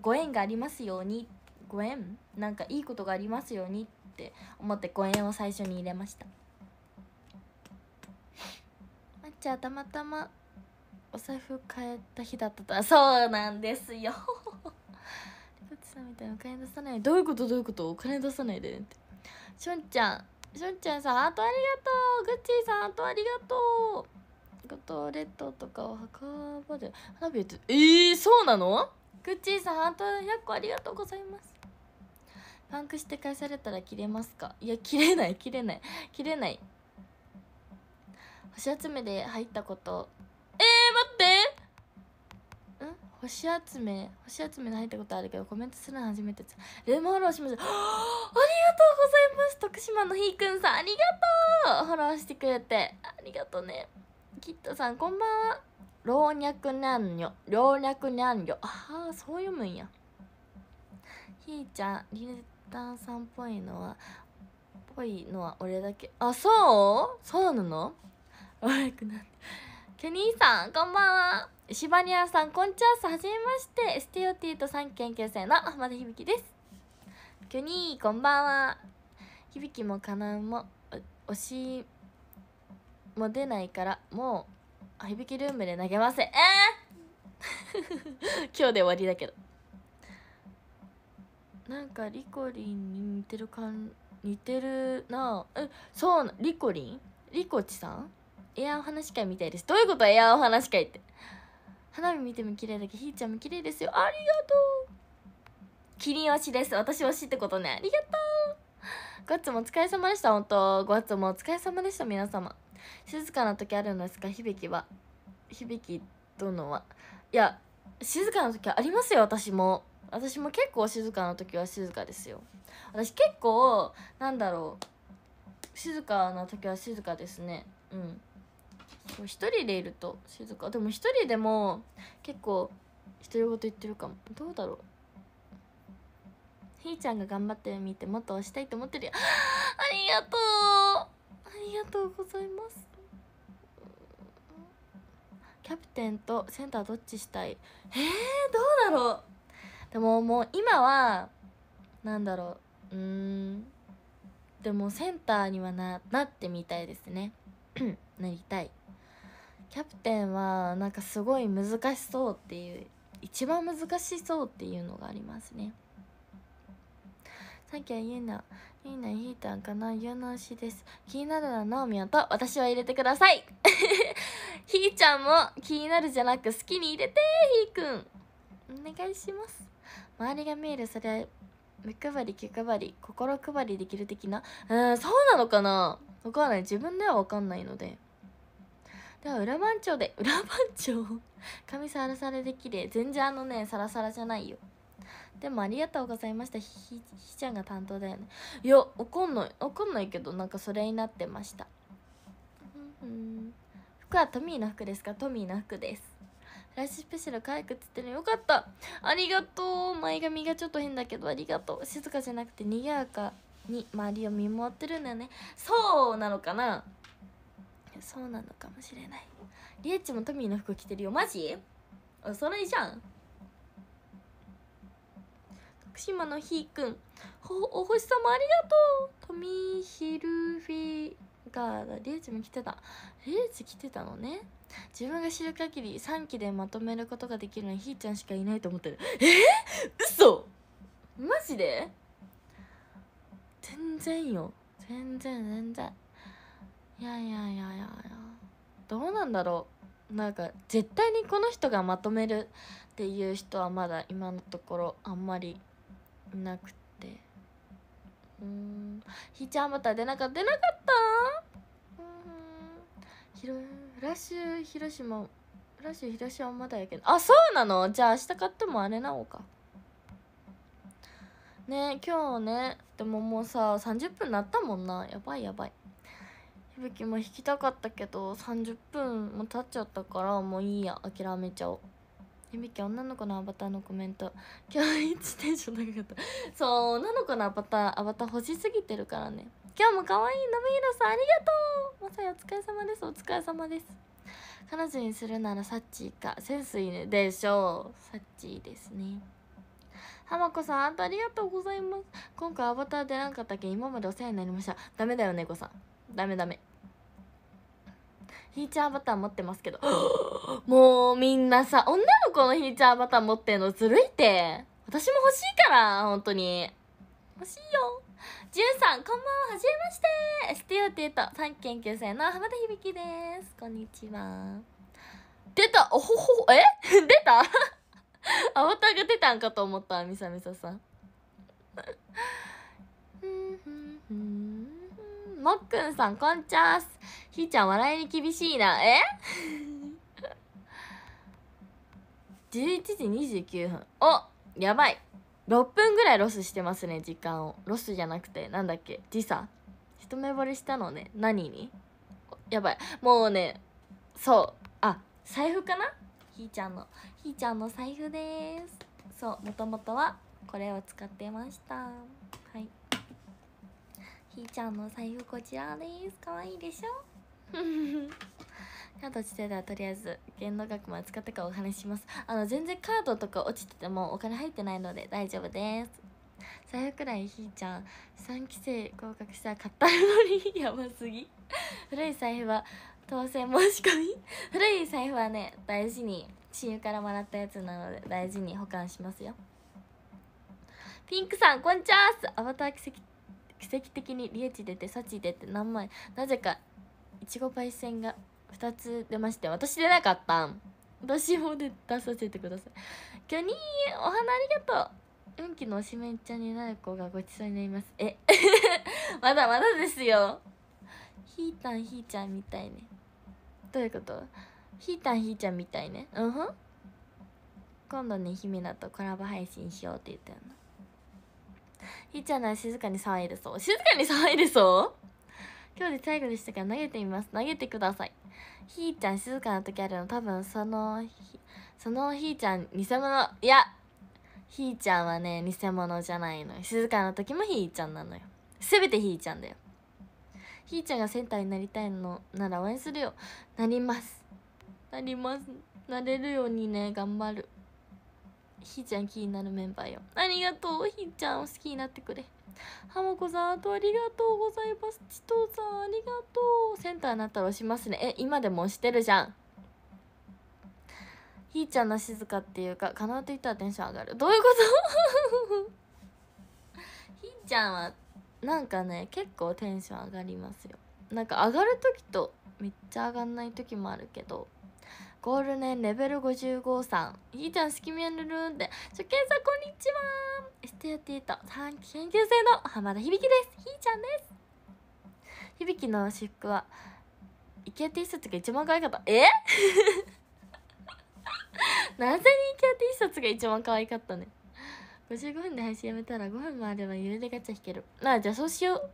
ご縁がありますようにご縁なんかいいことがありますようにって思ってご縁を最初に入れましたまっちゃたまたまお財布買えた日だったとはそうなんですよリポちさんみたいなお金出さないどういうことどういうことお金出さないでってしょんちゃんしょんちゃんさんハートありがとうグッチーさんハートありがとうとレッ島とかを墓場で花火ってえー、そうなのグッチーさんハート100個ありがとうございますパンクして返されたら切れますかいや切れない切れない切れない星集めで入ったことえー、待って星集め星集め入ったことあるけどコメントするの初めてでルームフォローしました ありがとうございます徳島のひーくんさんありがとうフォローしてくれてありがとうねキットさんこんばんは老若男女老若男女ああそう読むんやひーちゃんリネッタさんっぽいのはぽいのは俺だけあそうそうなの老若男女ケニーさんこんばんはシバニアさんこんちははじめましてステオティと3研究生の浜田響ですきょにこんばんは響きもかなうも推しも出ないからもう響きルームで投げますえー、今日で終わりだけどなんかリコリンに似てる感似てるなえそうなリコリンリコチさんエアお話会みたいですどういうことエアお話会って花火見ても綺麗だけひーちゃんも綺麗ですよありがとうキリン推しです私推しってことねありがとうごっつもお疲れ様でした本当ごっつもお疲れ様でした皆様静かな時あるんですか響きは響き殿はいや静かな時ありますよ私も私も結構静かな時は静かですよ私結構なんだろう静かな時は静かですねうんそう一人でいると静かでも一人でも結構独り言言ってるかもどうだろうひーちゃんが頑張ってる見てもっと押したいと思ってるよありがとうありがとうございますキャプテンとセンターどっちしたいえー、どうだろうでももう今はなんだろううんでもセンターにはななってみたいですね なりたいキャプテンはなんかすごい難しそうっていう一番難しそうっていうのがありますねさっきはゆうなゆうなひいたんかなゆうな推しです気になるのはなおみやと私は入れてください ひーちゃんも気になるじゃなく好きに入れてひーくんお願いします周りが見えるそれは目配り気配り心配りできる的なうんそうなのかなわかんない自分ではわかんないのででは裏番長で 裏番長髪サラサラで綺麗全然あのねサラサラじゃないよでもありがとうございましたひひちゃんが担当だよねいや怒んない怒んないけどなんかそれになってましたうん服はトミーの服ですかトミーの服ですラッシュスペシャル可愛くつってるよかったありがとう前髪がちょっと変だけどありがとう静かじゃなくて賑やかに周りを見守ってるんだよねそうなのかなそうなのかもしれないリエッチもトミーの服着てるよマジおそろいじゃん徳島のひーくんお星様ありがとうトミーヒルフィガーリエッチも着てたリエッチ着てたのね自分が知る限り3期でまとめることができるのにひーちゃんしかいないと思ってるえー、嘘マジで全然よ全然全然いやいやいやいやどうなんだろうなんか絶対にこの人がまとめるっていう人はまだ今のところあんまりいなくてうんひーちゃんまた出なかった出なかったうんひろフラッシュ広島フラッシュ広島まだやけどあそうなのじゃあ明日買ってもあれなおうかね今日ねでももうさ30分なったもんなやばいやばい吹雪も弾きたかったけど30分も経っちゃったからもういいや諦めちゃおうひびき女の子のアバターのコメント今日つテンション長かったそう女の子のアバターアバター欲しすぎてるからね今日も可愛いのみひろさんありがとうまさやお疲れ様ですお疲れ様です彼女にするならサッチーかセンスいいねでしょうサッチーですね浜子さんありがとうございます今回アバター出なかったけ今までお世話になりましたダメだよ猫、さんダメダメヒーチャーバター持ってますけど もうみんなさ女の子のヒーチャーバター持ってんのずるいって私も欲しいから本当に欲しいよじゅんさんこんばんははじめまして STU って言うと短期研究生の浜田響ですこんにちは出たおほほえ 出た アバターが出たんかと思ったみさみささんうんうんうんもっくんさん、こんちゃーす。ひーちゃん、笑いに厳しいな。え ?11 時29分。おやばい。6分ぐらいロスしてますね、時間を。ロスじゃなくて、なんだっけ、時差。一目惚れしたのね。何にやばい。もうね、そう。あ、財布かなひーちゃんの。ひーちゃんの財布です。そう、もともとはこれを使ってました。ひーちゃんの財布こちらです可愛いでしょカード落ちてたらとりあえず限度額も扱ったかお話しますあの全然カードとか落ちててもお金入ってないので大丈夫です財布くらいひーちゃん3期生合格したら買ったのに やばすぎ古い財布は当選申し込み古い財布はね大事に親友からもらったやつなので大事に保管しますよピンクさんこんちゃーすアバター奇跡奇跡的にリエチ出てサチ出て何枚なぜかいちごパイセンが2つ出まして私出なかったん私も出出させてくださいニーお花ありがとう運気のおしめちゃんになる子がごちそうになりますえ まだまだですよひーたんひーちゃんみたいねどういうことひーたんひーちゃんみたいねうんん今度ね姫だとコラボ配信しようって言ったよなひーちゃんなら静かに騒いでそう。静かに騒いでそう今日で最後でしたから投げてみます。投げてください。ひーちゃん静かな時あるの多分そのひ、そのひーちゃん偽物。いや、ひーちゃんはね、偽物じゃないのよ。静かな時もひーちゃんなのよ。すべてひーちゃんだよ。ひーちゃんがセンターになりたいのなら応援するよ。なります。なります。なれるようにね、頑張る。ひーちゃん気になるメンバーよありがとうひーちゃんを好きになってくれはもこさんあとありがとうございますちとさんありがとうセンターになったら押しますねえ今でも押してるじゃんひーちゃんの静かっていうかかなうと言ったらテンション上がるどういうこと ひーちゃんはなんかね結構テンション上がりますよなんか上がる時とめっちゃ上がんない時もあるけどゴールネンレベル55さんひーちゃんすきみやるるんで。初見さんこんにちは s t テ t とィ期研究生の浜田響ですひーちゃんです響の私服はイケア T シャツが一番可愛かったえ なぜにイケア T シャツが一番可愛かったね55分で配信やめたら5分もあれば揺れでガチャ引けるなあじゃあそうしよう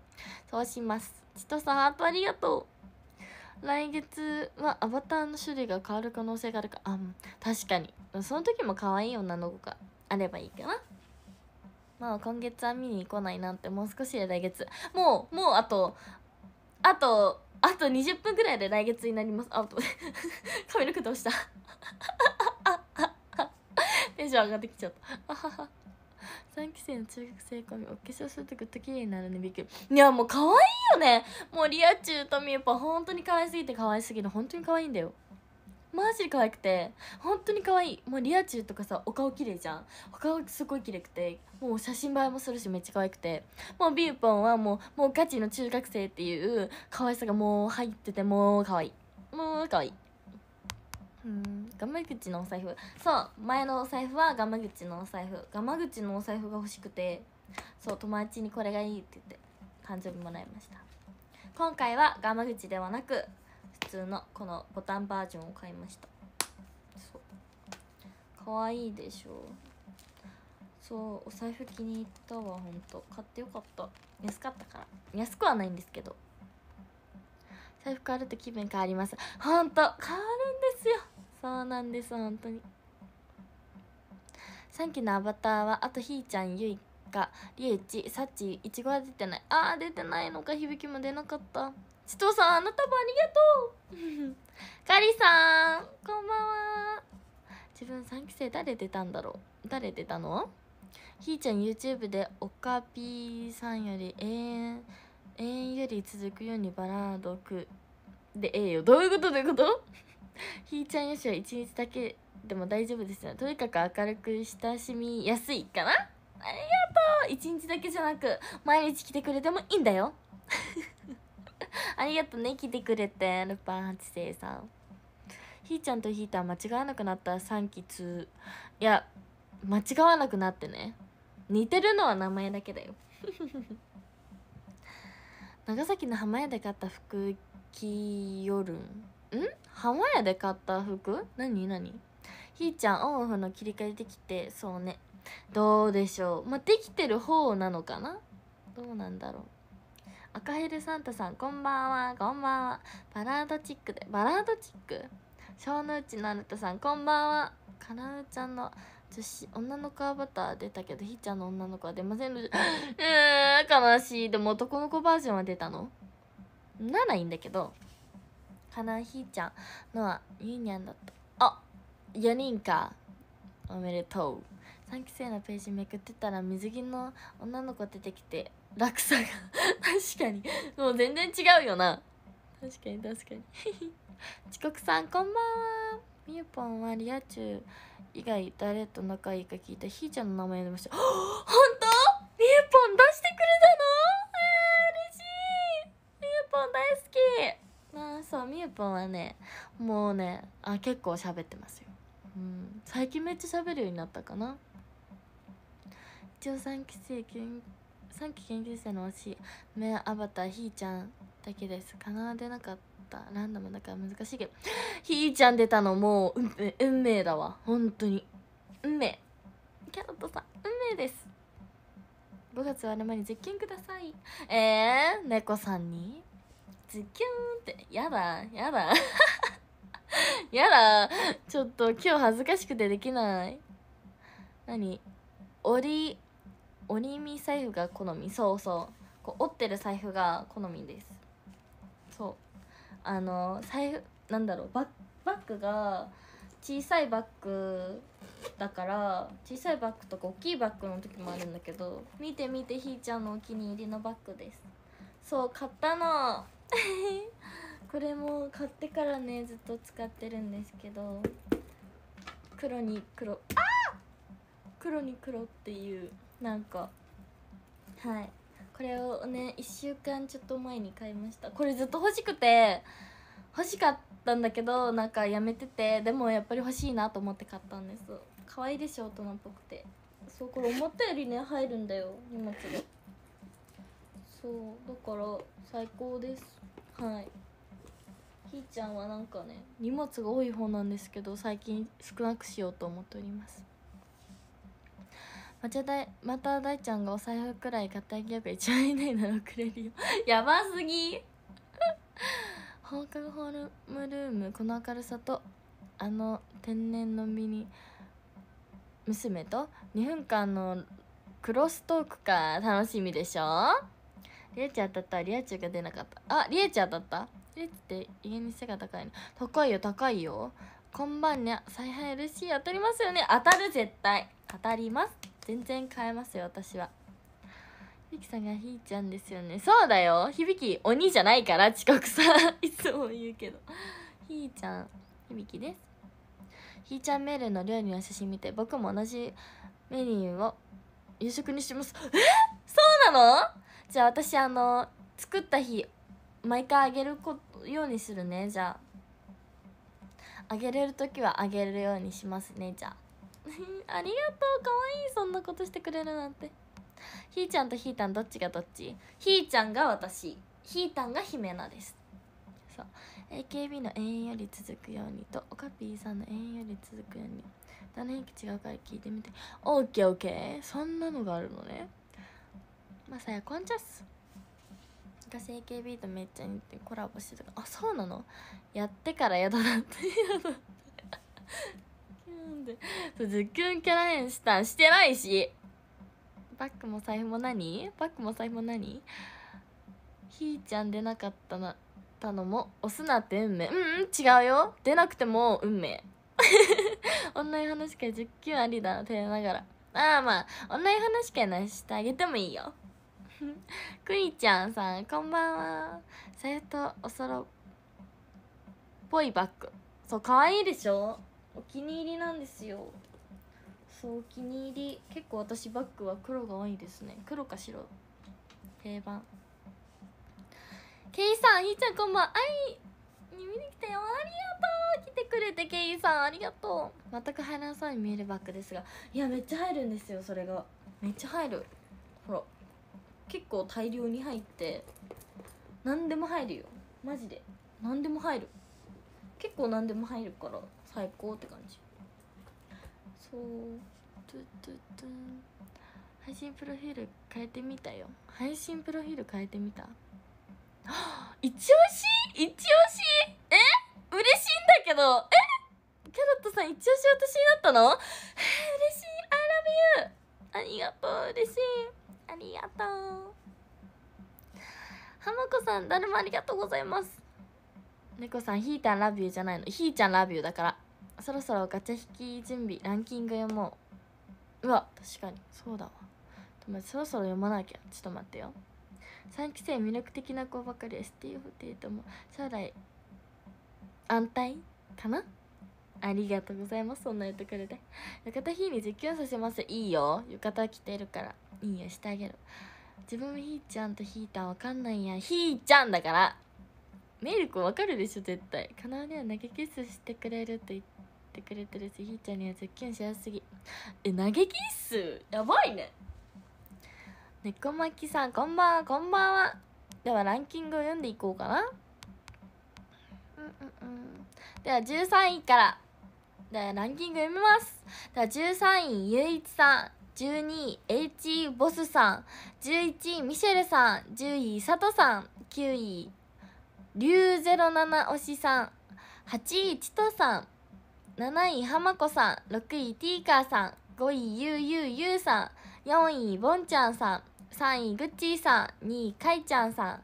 そうしますちとさんハートありがとう。来月はアバターの種類が変わる可能性があるかあ確かにその時も可愛い女の子があればいいかなまあ今月は見に来ないなんてもう少しで来月もうもうあとあとあと20分ぐらいで来月になりますあと 髪の毛どうした テンション上がってきちゃった3期生の中学生コミお化粧するとグッと綺麗になるねびっくりいやもう可愛いよねもうリア充とみっぱ本当に可愛すぎて可愛すぎる本当に可愛いんだよマジ可愛くて本当に可愛いもうリア充とかさお顔綺麗じゃんお顔すごい綺麗くてもう写真映えもするしめっちゃ可愛くてもうビューポンはもうもうガチの中学生っていう可愛さがもう入っててもう可愛いもう可愛いうんガマ口のお財布そう前のお財布はガマ口のお財布ガマ口のお財布が欲しくてそう友達にこれがいいって言って誕生日もらいました今回はガマ口ではなく普通のこのボタンバージョンを買いましたそうかわいいでしょうそうお財布気に入ったわほんと買ってよかった安かったから安くはないんですけど財布変わると気分変わりますほんと変わるんですよそうなんです本当に3期のアバターはあとひーちゃんゆいかりえちさちいちごは出てないあー出てないのか響きも出なかったちとさんあなたもありがとうかり さんこんばんは自分3期生誰出たんだろう誰出たのひーちゃん YouTube でおかぴーさんより永遠永遠より続くようにバラードくでええよどういうことどういうことひーちゃんよしは一日だけでも大丈夫ですよとにかく明るく親しみやすいかなありがとう一日だけじゃなく毎日来てくれてもいいんだよ ありがとうね来てくれてルパン八世さんひーちゃんとひーたん間違わなくなった3期通いや間違わなくなってね似てるのは名前だけだよ 長崎の浜屋で買った服着よるんん浜屋で買った服何何ひーちゃんオンオフの切り替えできてそうねどうでしょうまあ、できてる方なのかなどうなんだろう赤ヘルサンタさんこんばんはこんばんはバラードチックでバラードチック小野内なるさんこんばんはかなうちゃんの女子女の子アバター出たけどひーちゃんの女の子は出ませんのでうん悲しいでも男の子バージョンは出たのならいいんだけどかなひーちゃんのはゆいにゃんだったあ4人かおめでとう3期生のページめくってたら水着の女の子出てきて落差が 確かにもう全然違うよな確かに確かに遅刻 さんこんばんはみゆぽんはリア中以外誰と仲いいか聞いたひーちゃんの名前出ました本当みゆぽん出してくれたのあー嬉しいみゆぽん大好きまあそうみゆぽんはねもうねあ結構喋ってますよ、うん、最近めっちゃ喋るようになったかな一応3期生研3期研究生の推しメアバターひーちゃんだけですかな出なかったランダムだから難しいけどひーちゃん出たのもう運命だわ本当に運命キャロットさん運命です5月終わる前に絶景くださいえー、猫さんにズキュンってやだやだ やだちょっと今日恥ずかしくてできない何折り折り身財布が好みそうそうこう折ってる財布が好みですそうあの財布なんだろうバッグが小さいバッグだから小さいバッグとか大きいバッグの時もあるんだけど見て見てひーちゃんのお気に入りのバッグですそう買ったの これも買ってからねずっと使ってるんですけど黒に黒あ黒に黒っていうなんかはいこれをね1週間ちょっと前に買いましたこれずっと欲しくて欲しかったんだけどなんかやめててでもやっぱり欲しいなと思って買ったんです可愛いでしょ大人っぽくてそうこれ思ったよりね入るんだよ荷物がそうだから最高ですはいひーちゃんはなんかね荷物が多い方なんですけど最近少なくしようと思っておりますまただまた大ちゃんがお財布くらい買ってあげれば1万円以内ならくれるよ やばすぎ放課後ホームルームこの明るさとあの天然のミニ娘と2分間のクロストークか楽しみでしょリエちゃん当たったリエちゃんが出なかったあリエちゃん当たったリエちゃんって家に背が高いの高いよ高いよこんばんにゃ再販 LC 当たりますよね当たる絶対当たります全然買えますよ私は響さんがひーちゃんですよねそうだよ響鬼じゃないから遅刻さ いつも言うけどひーちゃん響ですひーちゃんメールの料理の写真見て僕も同じメニューを夕食にしますえそうなのじゃあ私あの作った日毎回あげるようにするねじゃああげれる時はあげるようにしますねじゃあ ありがとうかわいいそんなことしてくれるなんてひーちゃんとひーたんどっちがどっちひーちゃんが私ひーたんが姫菜ですそう AKB の永遠より続くようにとオカピーさんの永遠より続くようにどの日違うから聞いてみて OKOK そんなのがあるのねまさやこんちゃっ昔 AKB とめっちゃ似てコラボしてたあそうなのやってからやだなってやだってンでズッキュンキャラ変したんしてないしバッグも財布も何バッグも財布も何ひーちゃん出なかったなたのも押すなって運命うん、うん、違うよ出なくても運命オンライン話会10級ありだな照れながらああまあオンライン話会なしてあげてもいいよくいちゃんさんこんばんはさ布とおそろっぽいバッグそう可愛いでしょお気に入りなんですよそうお気に入り結構私バッグは黒が多いですね黒か白定番ケイさんいいちゃんこんばんあい見に来たよありがとう来てくれてケイさんありがとう全く入らなそうに見えるバッグですがいやめっちゃ入るんですよそれがめっちゃ入るほら結構大量に入って何でも入るよマジで何でも入る結構何でも入るから最高って感じそうトゥトゥトゥ配信プロフィール変えてみたよ配信プロフィール変えてみた 一押し一押しえ嬉しいんだけどえキャロットさん一押し私になったの嬉しい I love you ありがとう嬉しいありがとう浜子さんだるまありがとうございます猫さんひーたんラビューじゃないのひーちゃんラビューだからそろそろガチャ引き準備ランキング読もううわ確かにそうだわそろそろ読まなきゃちょっと待ってよ3期生魅力的な子ばかり STF って言うとも将来安泰かなありがとうございます。そんな言ってくれて。浴衣ひーに実況させます。いいよ。浴衣着てるから。いいよ、してあげる。自分ひーちゃんとひーたんわかんないやん。ひーちゃんだから。メイルくんわかるでしょ、絶対。かなでは投げキスしてくれると言ってくれてるし、ひーちゃんには絶叫しやすすぎ。え、投げキッスやばいね。猫巻きさん、こんばんは、こんばんは。では、ランキングを読んでいこうかな。うんうんうん。では、13位から。でランキング読みますだ13位ゆういちさん12位 H ボスさん11位ミシェルさん10位佐藤さん9位ゼ07推しさん8位ちとさん7位浜子さん6位ティーカーさん5位ゆうゆうゆうさん4位ぼんちゃんさん3位ぐっちーさん2位かいちゃんさん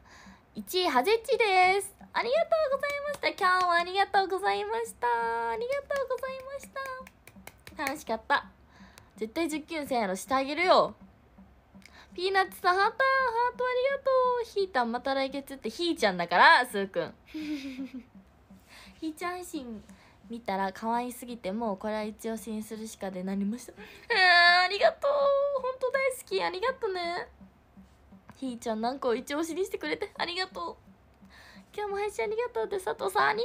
1位はじっちですありがとうございました今日もありがとうございましたありがとうございました楽しかった絶対受給生やろしてあげるよピーナッツさんハートハートありがとうひーたんまた来月ってひーちゃんだからすーくんひーちゃん配信見たら可愛すぎてもうこれは一押しにするしかでなりましたあありがとう本当大好きありがとねひーちゃんなんかを一押しにしてくれてありがとう今日も配信ありがとうって佐藤さんありが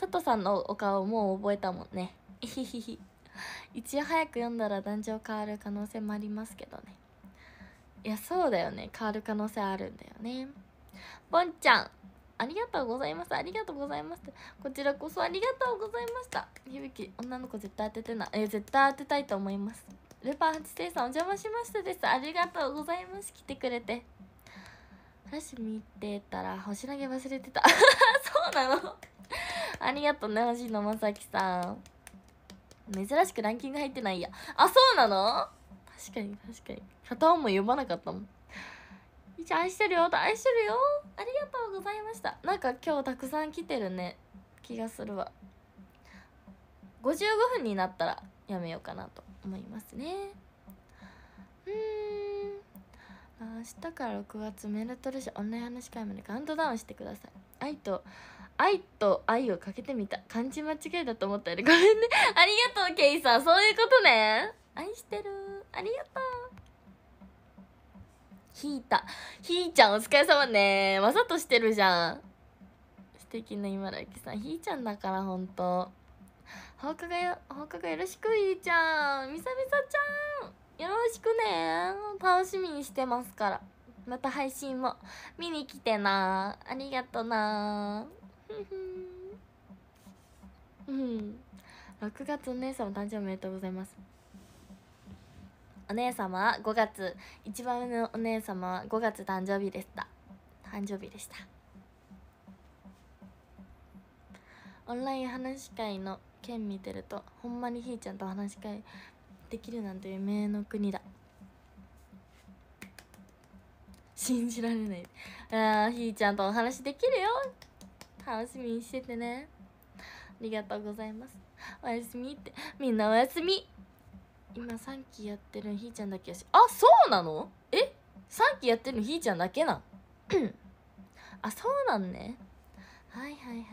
とう佐藤さんのお顔もう覚えたもんねいひひひ一応早く読んだら壇上変わる可能性もありますけどねいやそうだよね変わる可能性あるんだよねぼんちゃんありがとうございますありがとうございますこちらこそありがとうございました響き女の子絶対当ててないえ絶対当てたいと思いますルパン八世さんお邪魔しましたですありがとうございます来てくれてフラッシュ見てたら星投げ忘れてた そうなのありがとうね星野まさきさん珍しくランキング入ってないやあそうなの確かに確かに片思い読まなかったもんいち愛してるよ愛してるよありがとうございましたなんか今日たくさん来てるね気がするわ55分になったらやめようかなと思いますねうーん明日から6月メール取るしオンライン話会までカウントダウンしてください愛と愛と愛をかけてみた漢字間違いだと思ったよりごめんねありがとうケイさんそういうことね愛してるありがとうひーたひーちゃんお疲れ様ねわざとしてるじゃん素敵な今田ゆきさんひーちゃんだからほんと放課後放課後よろしくひーちゃんみさみさちゃんよろしくね楽しみにしてますからまた配信も見に来てなありがとなうん6月お姉様誕生日おめでとうございますお姉様は5月一番上のお姉様は5月誕生日でした誕生日でしたオンライン話し会の件見てるとほんまにひーちゃんと話し会できるなんて夢の国だ信じられないあーひーちゃんとお話できるよ楽しみにしててねありがとうございますおやすみってみんなおやすみ今3期やってるひーちゃんだけやしあそうなのえ3期やってるのひーちゃんだけな あそうなんねはいはいはい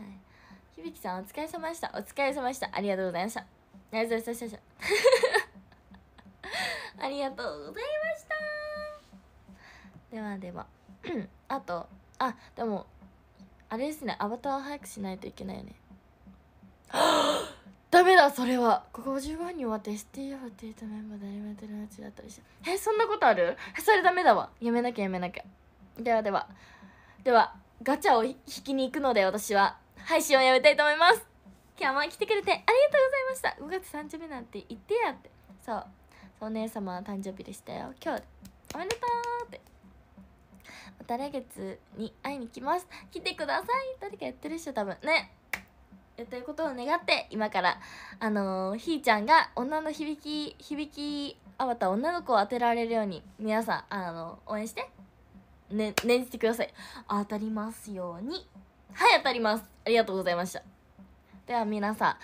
響さんお疲れ様でしたお疲れ様でしたありがとうございましたありがとうございましたありがとうございましたではでは あとあでもあれですねアバター早くしないといけないよね ダメだそれはここ5 5人に終わって STU っていたメンバーでもやってるうちだったりしてえそんなことあるそれダメだわやめなきゃやめなきゃではではではガチャを引きに行くので私は配信をやめたいと思います今日も来てくれてありがとうございました5月30日なんて言ってやってそうお姉様の誕生日でしたよ今日おめでとうってまた来月に会いに来ます来てください誰かやってるっしょ多分ねやってることを願って今からあのー、ひーちゃんが女の響き響きアバター女の子を当てられるように皆さんあのー、応援してね念じてください当たりますようにはい当たりますありがとうございましたでは皆さ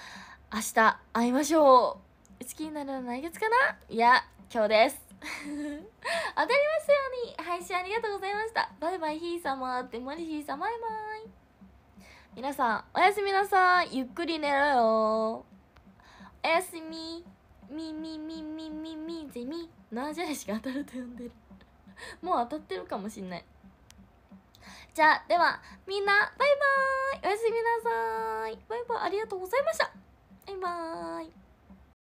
ん明日会いましょう好きになるのは来月かないや今日です 当たりますように配信ありがとうございましたバイバイひーさまってマリひーさまいまーい皆さんおやすみなさいゆっくり寝ろよおやすみみみみみみみゼミのジャレしか当たると呼んでるもう当たってるかもしんないじゃあではみんなバイバーイおやすみなさいバイバイありがとうございましたバイバーイ